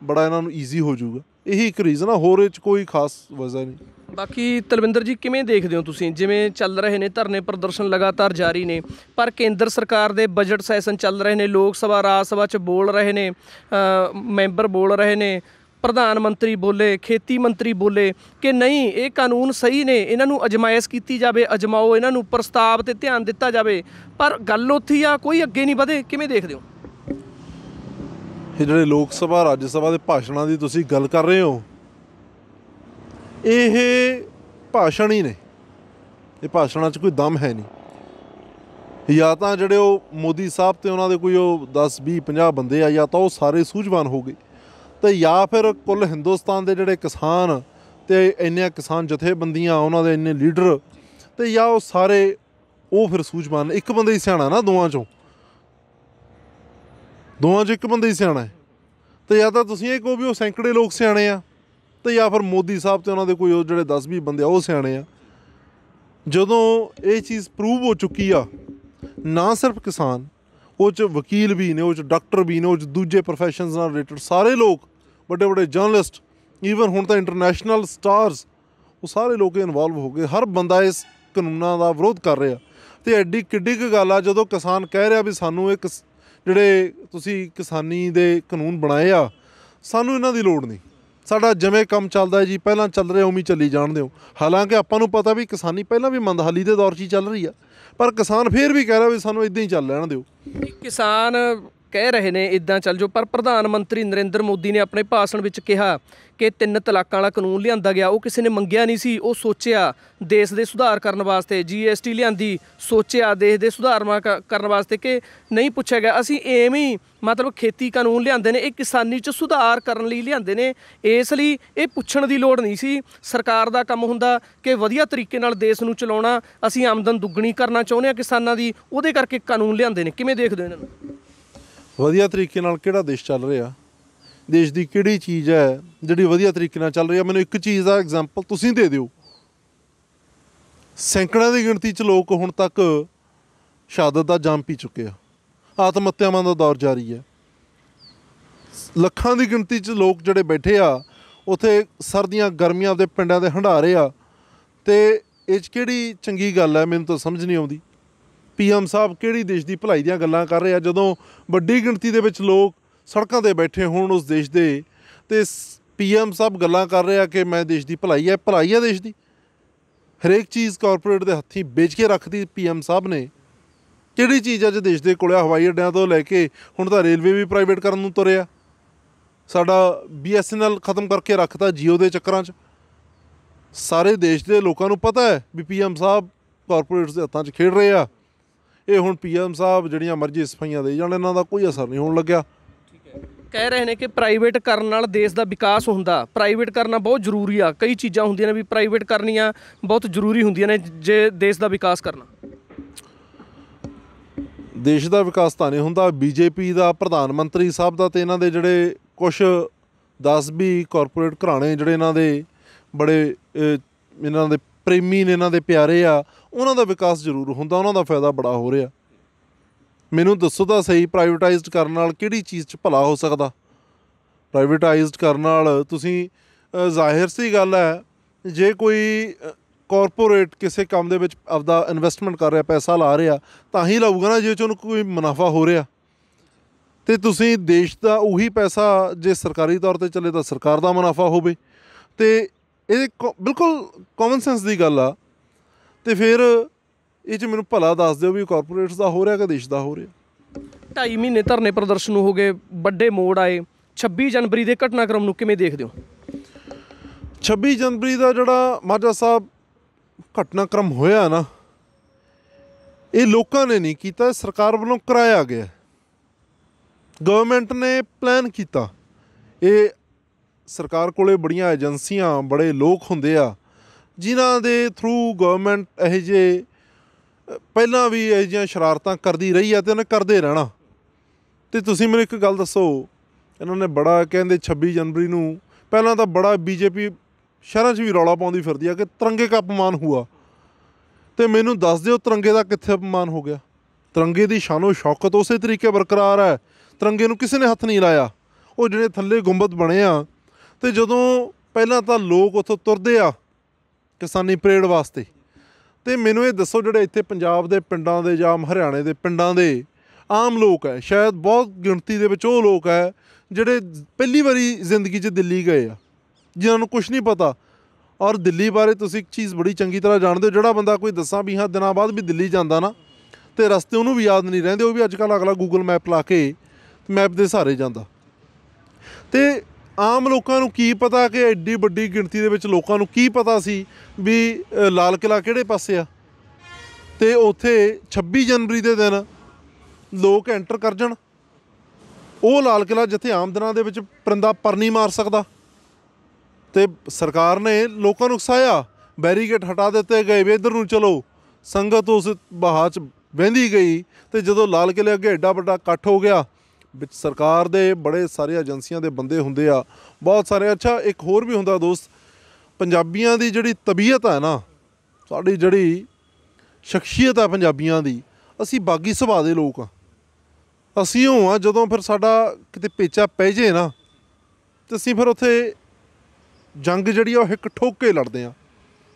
ਬੜਾ ਇਹਨਾਂ ਨੂੰ ਈਜ਼ੀ ਹੋ ਜਾਊਗਾ ਇਹੀ ਇੱਕ ਰੀਜ਼ਨ ਆ ਹੋਰ ਇਹ 'ਚ ਕੋਈ ਖਾਸ ਵਜ੍ਹਾ ਨਹੀਂ
ਬਾਕੀ ਤਲਵਿੰਦਰ ਜੀ ਕਿਵੇਂ ਦੇਖਦੇ ਹੋ ਤੁਸੀਂ ਜਿਵੇਂ ਚੱਲ ਰਹੇ ਨੇ ਧਰਨੇ ਪ੍ਰਦਰਸ਼ਨ ਲਗਾਤਾਰ ਜਾਰੀ ਨੇ ਪਰ ਕੇਂਦਰ ਸਰਕਾਰ ਦੇ ਬਜਟ ਸੈਸ਼ਨ ਚੱਲ ਰਹੇ ਨੇ ਲੋਕ ਸਭਾ ਰਾਜ ਸਭਾ 'ਚ ਬੋਲ ਰਹੇ ਨੇ ਮੈਂਬਰ ਬੋਲ ਰਹੇ ਨੇ ਪ੍ਰਧਾਨ ਮੰਤਰੀ ਬੋਲੇ ਖੇਤੀ ਮੰਤਰੀ ਬੋਲੇ ਕਿ ਨਹੀਂ ਇਹ ਕਾਨੂੰਨ ਸਹੀ ਨੇ ਇਹਨਾਂ ਨੂੰ ਅਜਮਾਇਸ਼ ਕੀਤੀ ਜਾਵੇ ਅਜਮਾਓ ਇਹਨਾਂ ਨੂੰ ਪ੍ਰਸਤਾਵ ਤੇ ਧਿਆਨ ਦਿੱਤਾ ਜਾਵੇ ਪਰ ਗੱਲ ਉੱਥੀ ਆ ਕੋਈ ਅੱਗੇ ਨਹੀਂ ਵਧੇ ਕਿਵੇਂ ਦੇਖਦੇ ਹੋ
ਇਹ ਜਿਹੜੇ ਲੋਕ ਸਭਾ ਰਾਜ ਸਭਾ ਦੇ ਭਾਸ਼ਣਾਂ ਦੀ ਤੁਸੀਂ ਗੱਲ ਕਰ ਰਹੇ ਹੋ ਇਹ ਭਾਸ਼ਣ ਹੀ ਨੇ ਇਹ ਭਾਸ਼ਣਾਂ 'ਚ ਕੋਈ ਦਮ ਹੈ ਨਹੀਂ ਜਾਂ ਤਾਂ ਜਿਹੜੇ ਉਹ ਮੋਦੀ ਸਾਹਿਬ ਤੇ ਉਹਨਾਂ ਦੇ ਕੋਈ ਉਹ 10 20 50 ਬੰਦੇ ਆ ਜਾਂ ਤਾਂ ਉਹ ਸਾਰੇ ਸੂਝਵਾਨ ਹੋ ਗਏ ਤੇ ਜਾਂ ਫਿਰ ਕੁੱਲ ਹਿੰਦੁਸਤਾਨ ਦੇ ਜਿਹੜੇ ਕਿਸਾਨ ਤੇ ਇੰਨੇ ਕਿਸਾਨ ਜਥੇਬੰਦੀਆਂ ਉਹਨਾਂ ਦੇ ਇੰਨੇ ਲੀਡਰ ਤੇ ਜਾਂ ਉਹ ਸਾਰੇ ਉਹ ਫਿਰ ਸੂਝਵਾਨ ਇੱਕ ਬੰਦੇ ਹੀ ਸਿਆਣਾ ਨਾ ਦੋਵਾਂ ਚੋਂ ਦੋਵਾਂ 'ਚ ਇੱਕ ਬੰਦਾ ਹੀ ਸਿਆਣਾ ਹੈ ਤੇ ਜਾਂ ਤਾਂ ਤੁਸੀਂ ਇਹ ਕਹੋ ਵੀ ਉਹ ਸੈਂਕੜੇ ਲੋਕ ਸਿਆਣੇ ਆ ਤੇ ਜਾਂ ਫਿਰ ਮੋਦੀ ਸਾਹਿਬ ਤੇ ਉਹਨਾਂ ਦੇ ਕੋਈ ਉਹ ਜਿਹੜੇ 10-20 ਬੰਦੇ ਆ ਉਹ ਸਿਆਣੇ ਆ ਜਦੋਂ ਇਹ ਚੀਜ਼ ਪ੍ਰੂਵ ਹੋ ਚੁੱਕੀ ਆ ਨਾ ਸਿਰਫ ਕਿਸਾਨ ਉਹ ਚ ਵਕੀਲ ਵੀ ਨੇ ਉਹ ਚ ਡਾਕਟਰ ਵੀ ਨੇ ਉਹ ਚ ਦੂਜੇ professions ਨਾਲ ਰਿਲੇਟਡ ਸਾਰੇ ਲੋਕ ਵੱਡੇ ਵੱਡੇ ਜਰਨਲਿਸਟ ਈਵਨ ਹੁਣ ਤਾਂ ਇੰਟਰਨੈਸ਼ਨਲ ਸਟਾਰਸ ਉਹ ਸਾਰੇ ਲੋਕ ਇਨਵੋਲਵ ਹੋ ਗਏ ਹਰ ਬੰਦਾ ਇਸ ਕਾਨੂੰਨਾਂ ਦਾ ਵਿਰੋਧ ਕਰ ਰਿਹਾ ਤੇ ਐਡੀ ਕਿੱਡੀ ਕੁ ਗੱਲ ਆ ਜਦੋਂ ਕਿਸਾਨ ਕਹਿ ਰਿਹਾ ਵੀ ਸਾਨੂੰ ਇੱਕ ਜਿਹੜੇ ਤੁਸੀਂ ਕਿਸਾਨੀ ਦੇ ਕਾਨੂੰਨ ਬਣਾਏ ਆ ਸਾਨੂੰ ਇਹਨਾਂ ਦੀ ਲੋੜ ਨਹੀਂ ਸਾਡਾ ਜਿਵੇਂ ਕੰਮ ਚੱਲਦਾ ਹੈ ਜੀ ਪਹਿਲਾਂ ਚੱਲ ਰਿਹਾ ਉਵੇਂ ਚੱਲੀ ਜਾਣ ਦਿਓ ਹਾਲਾਂਕਿ ਆਪਾਂ ਨੂੰ ਪਤਾ ਵੀ ਕਿਸਾਨੀ ਪਹਿਲਾਂ ਵੀ ਮੰਦਹਾਲੀ ਦੇ ਦੌਰ 'ਚ ਹੀ ਚੱਲ ਰਹੀ ਆ ਪਰ ਕਿਸਾਨ ਫੇਰ ਵੀ ਕਹਿ ਰਿਹਾ ਵੀ ਸਾਨੂੰ ਇਦਾਂ ਹੀ ਚੱਲ ਲੈਣ ਦਿਓ
ਕਿਸਾਨ ਕਹਿ ਰਹੇ ਨੇ ਇਦਾਂ ਚੱਲ ਜੋ ਪਰ ਪ੍ਰਧਾਨ ਮੰਤਰੀ ਨਰਿੰਦਰ ਮੋਦੀ ਨੇ ਆਪਣੇ ਭਾਸ਼ਣ ਵਿੱਚ ਕਿਹਾ ਕਿ ਤਿੰਨ ਤਲਾਕਾਂ ਵਾਲਾ ਕਾਨੂੰਨ ਲਿਆਂਦਾ ਗਿਆ ਉਹ ਕਿਸੇ ਨੇ ਮੰਗਿਆ ਨਹੀਂ ਸੀ ਉਹ ਸੋਚਿਆ ਦੇਸ਼ ਦੇ ਸੁਧਾਰ ਕਰਨ ਵਾਸਤੇ ਜੀਐਸਟੀ ਲਿਆਂਦੀ ਸੋਚਿਆ ਦੇਸ਼ ਦੇ ਸੁਧਾਰ ਕਰਨ ਵਾਸਤੇ ਕਿ ਨਹੀਂ ਪੁੱਛਿਆ ਗਿਆ ਅਸੀਂ ਐਵੇਂ ਹੀ ਮਤਲਬ ਖੇਤੀ ਕਾਨੂੰਨ ਲਿਆਂਦੇ ਨੇ ਇਹ ਕਿਸਾਨੀ 'ਚ ਸੁਧਾਰ ਕਰਨ ਲਈ ਲਿਆਂਦੇ ਨੇ ਇਸ ਲਈ ਇਹ ਪੁੱਛਣ ਦੀ ਲੋੜ ਨਹੀਂ ਸੀ ਸਰਕਾਰ ਦਾ ਕੰਮ ਹੁੰਦਾ ਕਿ ਵਧੀਆ ਤਰੀਕੇ ਨਾਲ ਦੇਸ਼ ਨੂੰ ਚਲਾਉਣਾ ਅਸੀਂ ਆਮਦਨ ਦੁੱਗਣੀ ਕਰਨਾ ਚਾਹੁੰਦੇ ਆ ਕਿਸਾਨਾਂ ਦੀ ਉਹਦੇ ਕਰਕੇ ਕਾਨੂੰਨ ਲਿਆਂਦੇ ਨੇ ਕਿਵੇਂ ਦੇਖਦੇ ਹੋ ਇਹਨਾਂ ਨੂੰ
ਵਧੀਆ ਤਰੀਕੇ ਨਾਲ ਕਿਹੜਾ ਦੇਸ਼ ਚੱਲ ਰਿਹਾ ਦੇਸ਼ ਦੀ ਕਿਹੜੀ ਚੀਜ਼ ਹੈ ਜਿਹੜੀ ਵਧੀਆ ਤਰੀਕੇ ਨਾਲ ਚੱਲ ਰਹੀ ਹੈ ਮੈਨੂੰ ਇੱਕ ਚੀਜ਼ ਦਾ ਐਗਜ਼ਾਮਪਲ ਤੁਸੀਂ ਦੇ ਦਿਓ ਸੈਂਕੜਿਆਂ ਦੀ ਗਿਣਤੀ 'ਚ ਲੋਕ ਹੁਣ ਤੱਕ ਸ਼ਹਾਦਤ ਦਾ ਜਾਮ ਪੀ ਚੁੱਕੇ ਆ ਆਤਮ ਹੱਤਿਆਵਾਂ ਦਾ ਦੌਰ ਜਾਰੀ ਹੈ ਲੱਖਾਂ ਦੀ ਗਿਣਤੀ 'ਚ ਲੋਕ ਜਿਹੜੇ ਬੈਠੇ ਆ ਉਥੇ ਸਰਦੀਆਂ ਗਰਮੀਆਂ ਦੇ ਪਿੰਡਾਂ ਦੇ ਹੰਡਾਰੇ ਆ ਤੇ ਇਹ ਕਿਹੜੀ ਚੰਗੀ ਗੱਲ ਹੈ ਮੈਨੂੰ ਤਾਂ ਸਮਝ ਨਹੀਂ ਆਉਂਦੀ ਪੀਐਮ ਸਾਹਿਬ ਕਿਹੜੀ ਦੇਸ਼ ਦੀ ਭਲਾਈ ਦੀਆਂ ਗੱਲਾਂ ਕਰ ਰਹੇ ਆ ਜਦੋਂ ਵੱਡੀ ਗਿਣਤੀ ਦੇ ਵਿੱਚ ਲੋਕ ਸੜਕਾਂ ਤੇ ਬੈਠੇ ਹੋਣ ਉਸ ਦੇਸ਼ ਦੇ ਤੇ ਪੀਐਮ ਸਾਹਿਬ ਗੱਲਾਂ ਕਰ ਰਹੇ ਆ ਕਿ ਮੈਂ ਦੇਸ਼ ਦੀ ਭਲਾਈ ਹੈ ਭਲਾਈ ਹੈ ਦੇਸ਼ ਦੀ ਹਰੇਕ ਚੀਜ਼ ਕਾਰਪੋਰੇਟ ਦੇ ਹੱਥੀ ਵੇਚ ਕੇ ਰੱਖਦੀ ਪੀਐਮ ਸਾਹਿਬ ਨੇ ਕਿਹੜੀ ਚੀਜ਼ ਅੱਜ ਦੇਸ਼ ਦੇ ਕੋਲ ਹਵਾਈ ਅੱਡਿਆਂ ਤੋਂ ਲੈ ਕੇ ਹੁਣ ਤਾਂ ਰੇਲਵੇ ਵੀ ਪ੍ਰਾਈਵੇਟ ਕਰਨ ਨੂੰ ਤੁਰਿਆ ਸਾਡਾ ਬੀਐਸਐਨਐਲ ਖਤਮ ਕਰਕੇ ਰੱਖਤਾ ਜੀਓ ਦੇ ਚੱਕਰਾਂ 'ਚ ਸਾਰੇ ਦੇਸ਼ ਦੇ ਲੋਕਾਂ ਨੂੰ ਪਤਾ ਹੈ ਵੀ ਪੀਐਮ ਸਾਹਿਬ ਕਾਰਪੋਰੇਟਸ ਦੇ ਹੱਥਾਂ 'ਚ ਖੇਡ ਰਹੇ ਆ ਇਹ ਹੁਣ ਪੀਐਮ ਸਾਹਿਬ ਜਿਹੜੀਆਂ ਮਰਜ਼ੀ ਸਫਾਈਆਂ ਦੇ ਜਾਣ ਇਹਨਾਂ ਦਾ ਕੋਈ ਅਸਰ ਨਹੀਂ ਹੋਣ ਲੱਗਿਆ
ਕਹਿ ਰਹੇ ਨੇ ਕਿ ਪ੍ਰਾਈਵੇਟ ਕਰਨ ਨਾਲ ਦੇਸ਼ ਦਾ ਵਿਕਾਸ ਹੁੰਦਾ ਪ੍ਰਾਈਵੇਟ ਕਰਨਾ ਬਹੁਤ ਜ਼ਰੂਰੀ ਆ ਕਈ ਚੀਜ਼ਾਂ ਹੁੰਦੀਆਂ ਨੇ ਵੀ ਪ੍ਰਾਈਵੇਟ ਕਰਨੀਆਂ ਬਹੁਤ ਜ਼ਰੂਰੀ ਹੁੰਦੀਆਂ ਨੇ ਜੇ ਦੇਸ਼ ਦਾ ਵਿਕਾਸ ਕਰਨਾ
ਦੇਸ਼ ਦਾ ਵਿਕਾਸ ਤਾਂ ਨਹੀਂ ਹੁੰਦਾ ਬੀਜੇਪੀ ਦਾ ਪ੍ਰਧਾਨ ਮੰਤਰੀ ਸਾਹਿਬ ਦਾ ਤੇ ਇਹਨਾਂ ਦੇ ਜਿਹੜੇ ਕੁਝ 10 ਵੀ ਕਾਰਪੋਰੇਟ ਘਰਾਣੇ ਜਿਹੜੇ ਇਹਨਾਂ ਦੇ ਬੜੇ ਇਹਨਾਂ ਦੇ ਪ੍ਰੇਮੀ ਨੇ ਇਹਨਾਂ ਦੇ ਪਿਆਰੇ ਆ ਉਹਨਾਂ ਦਾ ਵਿਕਾਸ ਜ਼ਰੂਰ ਹੁੰਦਾ ਉਹਨਾਂ ਦਾ ਫਾਇਦਾ ਬੜਾ ਹੋ ਰਿਹਾ ਮੈਨੂੰ ਦੱਸੋ ਤਾਂ ਸਹੀ ਪ੍ਰਾਈਵੇਟਾਈਜ਼ਡ ਕਰਨ ਨਾਲ ਕਿਹੜੀ ਚੀਜ਼ 'ਚ ਭਲਾ ਹੋ ਸਕਦਾ ਪ੍ਰਾਈਵੇਟਾਈਜ਼ਡ ਕਰਨ ਨਾਲ ਤੁਸੀਂ ਜ਼ਾਹਿਰ ਸੀ ਗੱਲ ਹੈ ਜੇ ਕੋਈ ਕਾਰਪੋਰੇਟ ਕਿਸੇ ਕੰਮ ਦੇ ਵਿੱਚ ਆਪਦਾ ਇਨਵੈਸਟਮੈਂਟ ਕਰ ਰਿਹਾ ਪੈਸਾ ਲਾ ਰਿਹਾ ਤਾਂ ਹੀ ਲਾਊਗਾ ਨਾ ਜੇ ਚ ਉਹਨੂੰ ਕੋਈ ਮੁਨਾਫਾ ਹੋ ਰਿਹਾ ਤੇ ਤੁਸੀਂ ਦੇਸ਼ ਦਾ ਉਹੀ ਪੈਸਾ ਜੇ ਸਰਕਾਰੀ ਤੌਰ ਤੇ ਚੱਲੇ ਤਾਂ ਸਰਕਾਰ ਦਾ ਮੁਨਾਫਾ ਹੋਵੇ ਤੇ ਇਹ ਬਿਲਕੁਲ ਕਾਮਨ ਸੈਂਸ ਦੀ ਗੱਲ ਆ ਤੇ ਫਿਰ ਇਹ ਚ ਮੈਨੂੰ ਭਲਾ ਦੱਸ ਦਿਓ ਵੀ ਕਾਰਪੋਰੇਟਸ ਦਾ ਹੋ ਰਿਹਾ ਕਿ ਦੇਸ਼ ਦਾ ਹੋ ਰਿਹਾ
2.5 ਮਹੀਨੇ ਧਰਨੇ ਪ੍ਰਦਰਸ਼ਨ ਹੋ ਗਏ ਵੱਡੇ ਮੋੜ ਆਏ 26 ਜਨਵਰੀ ਦੇ ਘਟਨਾਕ੍ਰਮ ਨੂੰ ਕਿਵੇਂ ਦੇਖਦੇ ਹੋ 26
ਜਨਵਰੀ ਦਾ ਜਿਹੜਾ ਮਾਜਾ ਸਾਹਿਬ ਘਟਨਾਕ੍ਰਮ ਹੋਇਆ ਨਾ ਇਹ ਲੋਕਾਂ ਨੇ ਨਹੀਂ ਕੀਤਾ ਸਰਕਾਰ ਵੱਲੋਂ ਕਰਾਇਆ ਗਿਆ ਗਵਰਨਮੈਂਟ ਨੇ ਪਲਾਨ ਕੀਤਾ ਇਹ ਸਰਕਾਰ ਕੋਲੇ ਬੜੀਆਂ ਏਜੰਸੀਆਂ ਬੜੇ ਲੋਕ ਹੁੰਦੇ ਆ ਜਿਨ੍ਹਾਂ ਦੇ ਥਰੂ ਗਵਰਨਮੈਂਟ ਇਹ ਜੇ ਪਹਿਲਾਂ ਵੀ ਇਹ ਜੀਆਂ ਸ਼ਰਾਰਤਾਂ ਕਰਦੀ ਰਹੀ ਆ ਤੇ ਉਹਨੇ ਕਰਦੇ ਰਹਿਣਾ ਤੇ ਤੁਸੀਂ ਮੈਨੂੰ ਇੱਕ ਗੱਲ ਦੱਸੋ ਇਹਨਾਂ ਨੇ ਬੜਾ ਕਹਿੰਦੇ 26 ਜਨਵਰੀ ਨੂੰ ਪਹਿਲਾਂ ਤਾਂ ਬੜਾ ਬੀਜੇਪੀ ਸ਼ਹਿਰਾਂ 'ਚ ਵੀ ਰੌਲਾ ਪਾਉਂਦੀ ਫਿਰਦੀ ਆ ਕਿ ਤਿਰੰਗੇ ਦਾ ਅਪਮਾਨ ਹੋਆ ਤੇ ਮੈਨੂੰ ਦੱਸ ਦਿਓ ਤਿਰੰਗੇ ਦਾ ਕਿੱਥੇ ਅਪਮਾਨ ਹੋ ਗਿਆ ਤਿਰੰਗੇ ਦੀ ਸ਼ਾਨੋ ਸ਼ੌਕਤ ਉਸੇ ਤਰੀਕੇ ਬਰਕਰਾਰ ਹੈ ਤਿਰੰਗੇ ਨੂੰ ਕਿਸੇ ਨੇ ਹੱਥ ਨਹੀਂ ਲਾਇਆ ਉਹ ਜਿਹੜੇ ਥੱਲੇ ਗੁੰਬਦ ਬਣੇ ਆ ਤੇ ਜਦੋਂ ਪਹਿਲਾਂ ਤਾਂ ਲੋਕ ਉੱਥੋਂ ਤੁਰਦੇ ਆ ਕਿਸਾਨੀ ਪ੍ਰੇਡ ਵਾਸਤੇ ਤੇ ਮੈਨੂੰ ਇਹ ਦੱਸੋ ਜਿਹੜੇ ਇੱਥੇ ਪੰਜਾਬ ਦੇ ਪਿੰਡਾਂ ਦੇ ਜਾਂ ਹਰਿਆਣੇ ਦੇ ਪਿੰਡਾਂ ਦੇ ਆਮ ਲੋਕ ਹੈ ਸ਼ਾਇਦ ਬਹੁਤ ਗਿਣਤੀ ਦੇ ਵਿੱਚ ਉਹ ਲੋਕ ਹੈ ਜਿਹੜੇ ਪਹਿਲੀ ਵਾਰੀ ਜ਼ਿੰਦਗੀ 'ਚ ਦਿੱਲੀ ਗਏ ਆ ਜਿਨ੍ਹਾਂ ਨੂੰ ਕੁਝ ਨਹੀਂ ਪਤਾ ਔਰ ਦਿੱਲੀ ਬਾਰੇ ਤੁਸੀਂ ਇੱਕ ਚੀਜ਼ ਬੜੀ ਚੰਗੀ ਤਰ੍ਹਾਂ ਜਾਣਦੇ ਹੋ ਜਿਹੜਾ ਬੰਦਾ ਕੋਈ ਦੱਸਾਂ ਵੀ ਹਾਂ ਦਿਨਾਂ ਬਾਅਦ ਵੀ ਦਿੱਲੀ ਜਾਂਦਾ ਨਾ ਤੇ ਰਸਤੇ ਉਹਨੂੰ ਵੀ ਯਾਦ ਨਹੀਂ ਰਹਿੰਦੇ ਉਹ ਵੀ ਅੱਜ ਕੱਲ੍ਹ ਅਗਲਾ ਗੂਗਲ ਮੈਪ ਲਾ ਕੇ ਮੈਪ ਦੇ ਸਾਰੇ ਜਾਂਦਾ ਤੇ ਆਮ ਲੋਕਾਂ ਨੂੰ ਕੀ ਪਤਾ ਕਿ ਐਡੀ ਵੱਡੀ ਗਿਣਤੀ ਦੇ ਵਿੱਚ ਲੋਕਾਂ ਨੂੰ ਕੀ ਪਤਾ ਸੀ ਵੀ ਲਾਲ ਕਿਲਾ ਕਿਹੜੇ ਪਾਸੇ ਆ ਤੇ ਉੱਥੇ 26 ਜਨਵਰੀ ਦੇ ਦਿਨ ਲੋਕ ਐਂਟਰ ਕਰ ਜਾਣ ਉਹ ਲਾਲ ਕਿਲਾ ਜਿੱਥੇ ਆਮ ਦਿਨਾਂ ਦੇ ਵਿੱਚ ਪਰਿੰਦਾ ਪਰਨੀ ਮਾਰ ਸਕਦਾ ਤੇ ਸਰਕਾਰ ਨੇ ਲੋਕਾਂ ਨੂੰ ਉਕਸਾਇਆ ਬੈਰੀਕੇਡ ਹਟਾ ਦਿੱਤੇ ਗਏ ਵੀ ਇਧਰ ਨੂੰ ਚਲੋ ਸੰਗਤ ਉਸ ਬਹਾਅ ਚ ਵਹਿੰਦੀ ਗਈ ਤੇ ਜਦੋਂ ਲਾਲ ਕਿਲੇ ਅੱਗੇ ਐਡਾ ਵੱਡਾ ਇਕੱਠ ਹੋ ਗਿਆ ਵਿੱਚ ਸਰਕਾਰ ਦੇ ਬੜੇ ਸਾਰੇ ਏਜੰਸੀਆਂ ਦੇ ਬੰਦੇ ਹੁੰਦੇ ਆ ਬਹੁਤ ਸਾਰੇ ਅੱਛਾ ਇੱਕ ਹੋਰ ਵੀ ਹੁੰਦਾ ਦੋਸਤ ਪੰਜਾਬੀਆਂ ਦੀ ਜਿਹੜੀ ਤਬੀਅਤ ਹੈ ਨਾ ਸਾਡੀ ਜਿਹੜੀ ਸ਼ਖਸੀਅਤ ਆ ਪੰਜਾਬੀਆਂ ਦੀ ਅਸੀਂ ਬਾਗੀ ਸੁਭਾਅ ਦੇ ਲੋਕ ਆ ਅਸੀਂ ਹੋ ਆ ਜਦੋਂ ਫਿਰ ਸਾਡਾ ਕਿਤੇ ਪੇਚਾ ਪੈ ਜੇ ਨਾ ਤੇ ਅਸੀਂ ਫਿਰ ਉੱਥੇ ਜੰਗ ਜਿਹੜੀ ਆ ਉਹ ਇੱਕ ਠੋਕੇ ਲੜਦੇ ਆ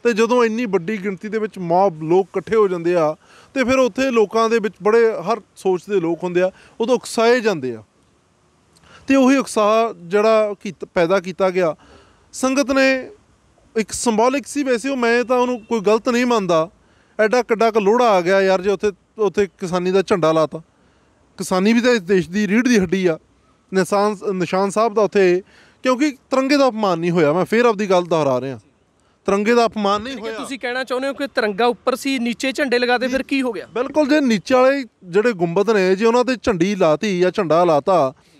ਤੇ ਜਦੋਂ ਇੰਨੀ ਵੱਡੀ ਗਿਣਤੀ ਦੇ ਵਿੱਚ ਮੌਬ ਲੋਕ ਇਕੱਠੇ ਹੋ ਜਾਂਦੇ ਆ ਤੇ ਫਿਰ ਉੱਥੇ ਲੋਕਾਂ ਦੇ ਵਿੱਚ ਬੜੇ ਹਰ ਸੋਚ ਦੇ ਲੋਕ ਹੁੰਦੇ ਆ ਉਦੋਂ ਉਕਸਾਏ ਜਾਂਦੇ ਆ ਤੇ ਉਹੀ ਉਕਸਾ ਜਿਹੜਾ ਪੈਦਾ ਕੀਤਾ ਗਿਆ ਸੰਗਤ ਨੇ ਇੱਕ ਸਿੰਬੋਲਿਕ ਸੀ ਵੈਸੇ ਉਹ ਮੈਂ ਤਾਂ ਉਹਨੂੰ ਕੋਈ ਗਲਤ ਨਹੀਂ ਮੰਨਦਾ ਐਡਾ ਕੱਡਾ ਕ ਲੋੜਾ ਆ ਗਿਆ ਯਾਰ ਜੇ ਉੱਥੇ ਉੱਥੇ ਕਿਸਾਨੀ ਦਾ ਝੰਡਾ ਲਾਤਾ ਕਿਸਾਨੀ ਵੀ ਤਾਂ ਇਸ ਦੇਸ਼ ਦੀ ਰੀੜ ਦੀ ਹੱਡੀ ਆ ਨਿਸ਼ਾਨ ਨਿਸ਼ਾਨ ਸਾਹਿਬ ਦਾ ਉੱਥੇ ਕਿਉਂਕਿ ਤਿਰੰਗੇ ਦਾ ਅਪਮਾਨ ਨਹੀਂ ਹੋਇਆ ਮੈਂ ਫੇਰ ਆਪਦੀ ਗੱਲ ਦੁਹਰਾ ਰਿਹਾ ਤਿਰੰਗੇ ਦਾ ਅਪਮਾਨ ਨਹੀਂ
ਹੋਇਆ ਤੁਸੀਂ ਕਹਿਣਾ ਚਾਹੁੰਦੇ ਹੋ ਕਿ ਤਿਰੰਗਾ ਉੱਪਰ ਸੀ ਨੀਚੇ ਝੰਡੇ ਲਗਾਦੇ ਫਿਰ ਕੀ ਹੋ ਗਿਆ
ਬਿਲਕੁਲ ਜੇ ਨੀਚੇ ਵਾਲੇ ਜਿਹੜੇ ਗੁੰਬਦ ਨੇ ਜੇ ਉਹਨਾਂ ਤੇ ਝੰਡੀ ਲਾਤੀ ਜਾਂ ਝੰਡਾ ਲਾਤਾ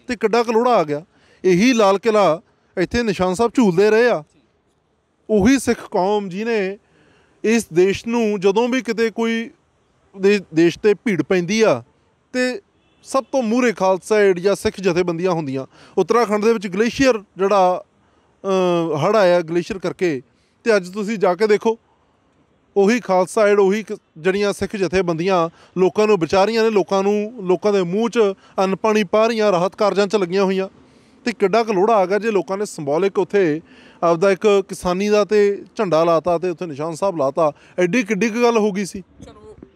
ਤੇ ਕਿੱਡਾ ਕਲੋੜਾ ਆ ਗਿਆ ਇਹੀ ਲਾਲ ਕਿਲਾ ਇੱਥੇ ਨਿਸ਼ਾਨ ਸਾਹਿਬ ਝੂਲਦੇ ਰਹੇ ਆ ਉਹੀ ਸਿੱਖ ਕੌਮ ਜਿਹਨੇ ਇਸ ਦੇਸ਼ ਨੂੰ ਜਦੋਂ ਵੀ ਕਿਤੇ ਕੋਈ ਦੇਸ਼ ਤੇ ਭੀੜ ਪੈਂਦੀ ਆ ਤੇ ਸਭ ਤੋਂ ਮੂਰੇ ਖਾਲਸਾ ਏਡ ਜਾਂ ਸਿੱਖ ਜਥੇਬੰਦੀਆਂ ਹੁੰਦੀਆਂ ਉੱਤਰਾਖੰਡ ਦੇ ਵਿੱਚ ਗਲੇਸ਼ੀਅਰ ਜਿਹੜਾ ਹੜਾਇਆ ਗਲੇਸ਼ੀਅਰ ਕਰਕੇ ਤੇ ਅੱਜ ਤੁਸੀਂ ਜਾ ਕੇ ਦੇਖੋ ਉਹੀ ਖਾਲਸਾ ਏਡ ਉਹੀ ਜਿਹੜੀਆਂ ਸਿੱਖ ਜਥੇਬੰਦੀਆਂ ਲੋਕਾਂ ਨੂੰ ਵਿਚਾਰੀਆਂ ਨੇ ਲੋਕਾਂ ਨੂੰ ਲੋਕਾਂ ਦੇ ਮੂੰਹ 'ਚ ਅਨਪਾਣੀ ਪਾ ਰਹੀਆਂ ਰਾਹਤ ਕਾਰਜਾਂ 'ਚ ਲੱਗੀਆਂ ਹੋਈਆਂ ਤੇ ਕਿੱਡਾ ਕੁ ਲੋੜਾ ਆ ਗਿਆ ਜੇ ਲੋਕਾਂ ਨੇ ਸਿੰਬੋਲਿਕ ਉਥੇ ਆਪਦਾ ਇੱਕ ਕਿਸਾਨੀ ਦਾ ਤੇ ਝੰਡਾ ਲਾਤਾ ਤੇ ਉਥੇ ਨਿਸ਼ਾਨ ਸਾਹਿਬ ਲਾਤਾ ਐਡੀ ਕਿੱਡੀ ਗੱਲ ਹੋ ਗਈ ਸੀ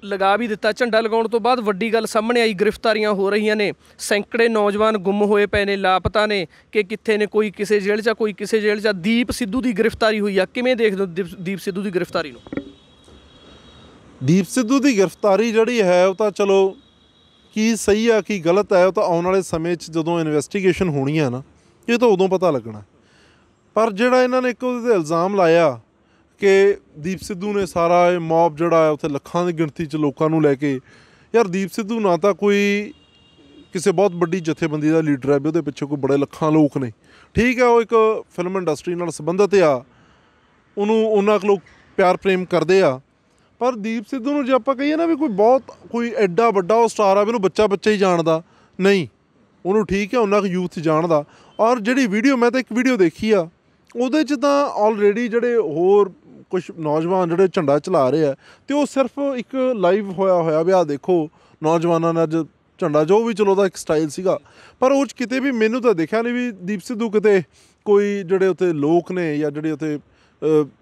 ਲਗਾ ਵੀ ਦਿੱਤਾ ਝੰਡਾ ਲਗਾਉਣ ਤੋਂ ਬਾਅਦ ਵੱਡੀ ਗੱਲ ਸਾਹਮਣੇ ਆਈ ਗ੍ਰਿਫਤਾਰੀਆਂ ਹੋ ਰਹੀਆਂ ਨੇ ਸੈਂਕੜੇ ਨੌਜਵਾਨ ਗੁੰਮ ਹੋਏ ਪਏ ਨੇ ਲਾਪਤਾ ਨੇ ਕਿ ਕਿੱਥੇ ਨੇ ਕੋਈ ਕਿਸੇ ਜੇਲ੍ਹ 'ਚ ਕੋਈ ਕਿਸੇ ਜੇਲ੍ਹ 'ਚ ਦੀਪ ਸਿੱਧੂ ਦੀ ਗ੍ਰਿਫਤਾਰੀ ਹੋਈ ਆ ਕਿਵੇਂ ਦੇਖਦੇ ਹੋ ਦੀਪ ਸਿੱਧੂ ਦੀ ਗ੍ਰਿਫਤਾਰੀ ਨੂੰ
ਦੀਪ ਸਿੱਧੂ ਦੀ ਗ੍ਰਿਫਤਾਰੀ ਜਿਹੜੀ ਹੈ ਉਹ ਤਾਂ ਚਲੋ ਕੀ ਸਹੀ ਆ ਕੀ ਗਲਤ ਆ ਉਹ ਤਾਂ ਆਉਣ ਵਾਲੇ ਸਮੇਂ 'ਚ ਜਦੋਂ ਇਨਵੈਸਟੀਗੇਸ਼ਨ ਹੋਣੀ ਆ ਨਾ ਇਹ ਤਾਂ ਉਦੋਂ ਪਤਾ ਲੱਗਣਾ ਪਰ ਜਿਹੜਾ ਇਹਨਾਂ ਨੇ ਇੱਕ ਉਹਦੇ ਤੇ ਇਲਜ਼ਾਮ ਲਾਇਆ ਕਿ ਦੀਪ ਸਿੱਧੂ ਨੇ ਸਾਰਾ ਇਹ ਮੌਬ ਜਿਹੜਾ ਹੈ ਉੱਥੇ ਲੱਖਾਂ ਦੀ ਗਿਣਤੀ 'ਚ ਲੋਕਾਂ ਨੂੰ ਲੈ ਕੇ ਯਾਰ ਦੀਪ ਸਿੱਧੂ ਨਾ ਤਾਂ ਕੋਈ ਕਿਸੇ ਬਹੁਤ ਵੱਡੀ ਜਥੇਬੰਦੀ ਦਾ ਲੀਡਰ ਹੈ ਵੀ ਉਹਦੇ ਪਿੱਛੇ ਕੋਈ ਬੜੇ ਲੱਖਾਂ ਲੋਕ ਨੇ ਠੀਕ ਹੈ ਉਹ ਇੱਕ ਫਿਲਮ ਇੰਡਸਟਰੀ ਨਾਲ ਸੰਬੰਧਿਤ ਆ ਉਹਨੂੰ ਉਹਨਾਂ ਕੁ ਲੋਕ ਪਿਆਰ ਪ੍ਰੇਮ ਕਰਦੇ ਆ ਪਰ ਦੀਪ ਸਿੱਧੂ ਨੂੰ ਜੇ ਆਪਾਂ ਕਹੀਏ ਨਾ ਵੀ ਕੋਈ ਬਹੁਤ ਕੋਈ ਐਡਾ ਵੱਡਾ ਉਹ ਸਟਾਰ ਆ ਵੀ ਉਹਨੂੰ ਬੱਚਾ ਬੱਚਾ ਹੀ ਜਾਣਦਾ ਨਹੀਂ ਉਹਨੂੰ ਠੀਕ ਹੈ ਉਹਨਾਂ ਕੋ ਯੂਥ ਜਾਣਦਾ ਔਰ ਜਿਹੜੀ ਵੀਡੀਓ ਮੈਂ ਤਾਂ ਇੱਕ ਵੀਡੀਓ ਦੇਖੀ ਆ ਉਹਦੇ 'ਚ ਤਾਂ ਆਲਰੇਡੀ ਜਿਹੜੇ ਹੋਰ ਕੁਝ ਨੌਜਵਾਨ ਜਿਹੜੇ ਝੰਡਾ ਚਲਾ ਰਹੇ ਆ ਤੇ ਉਹ ਸਿਰਫ ਇੱਕ ਲਾਈਵ ਹੋਇਆ ਹੋਇਆ ਵੀ ਆ ਦੇਖੋ ਨੌਜਵਾਨਾਂ ਨੇ ਅੱਜ ਝੰਡਾ ਜੋ ਵੀ ਚਲੋ ਇੱਕ ਸਟਾਈਲ ਸੀਗਾ ਪਰ ਉਹ ਕਿਤੇ ਵੀ ਮੈਨੂੰ ਤਾਂ ਦੇਖਿਆ ਨਹੀਂ ਵੀ ਦੀਪ ਸਿੱਧੂ ਕਿਤੇ ਕੋਈ ਜਿਹੜੇ ਉੱਥੇ ਲੋਕ ਨੇ ਜਾਂ ਜਿਹੜੇ ਉੱਥੇ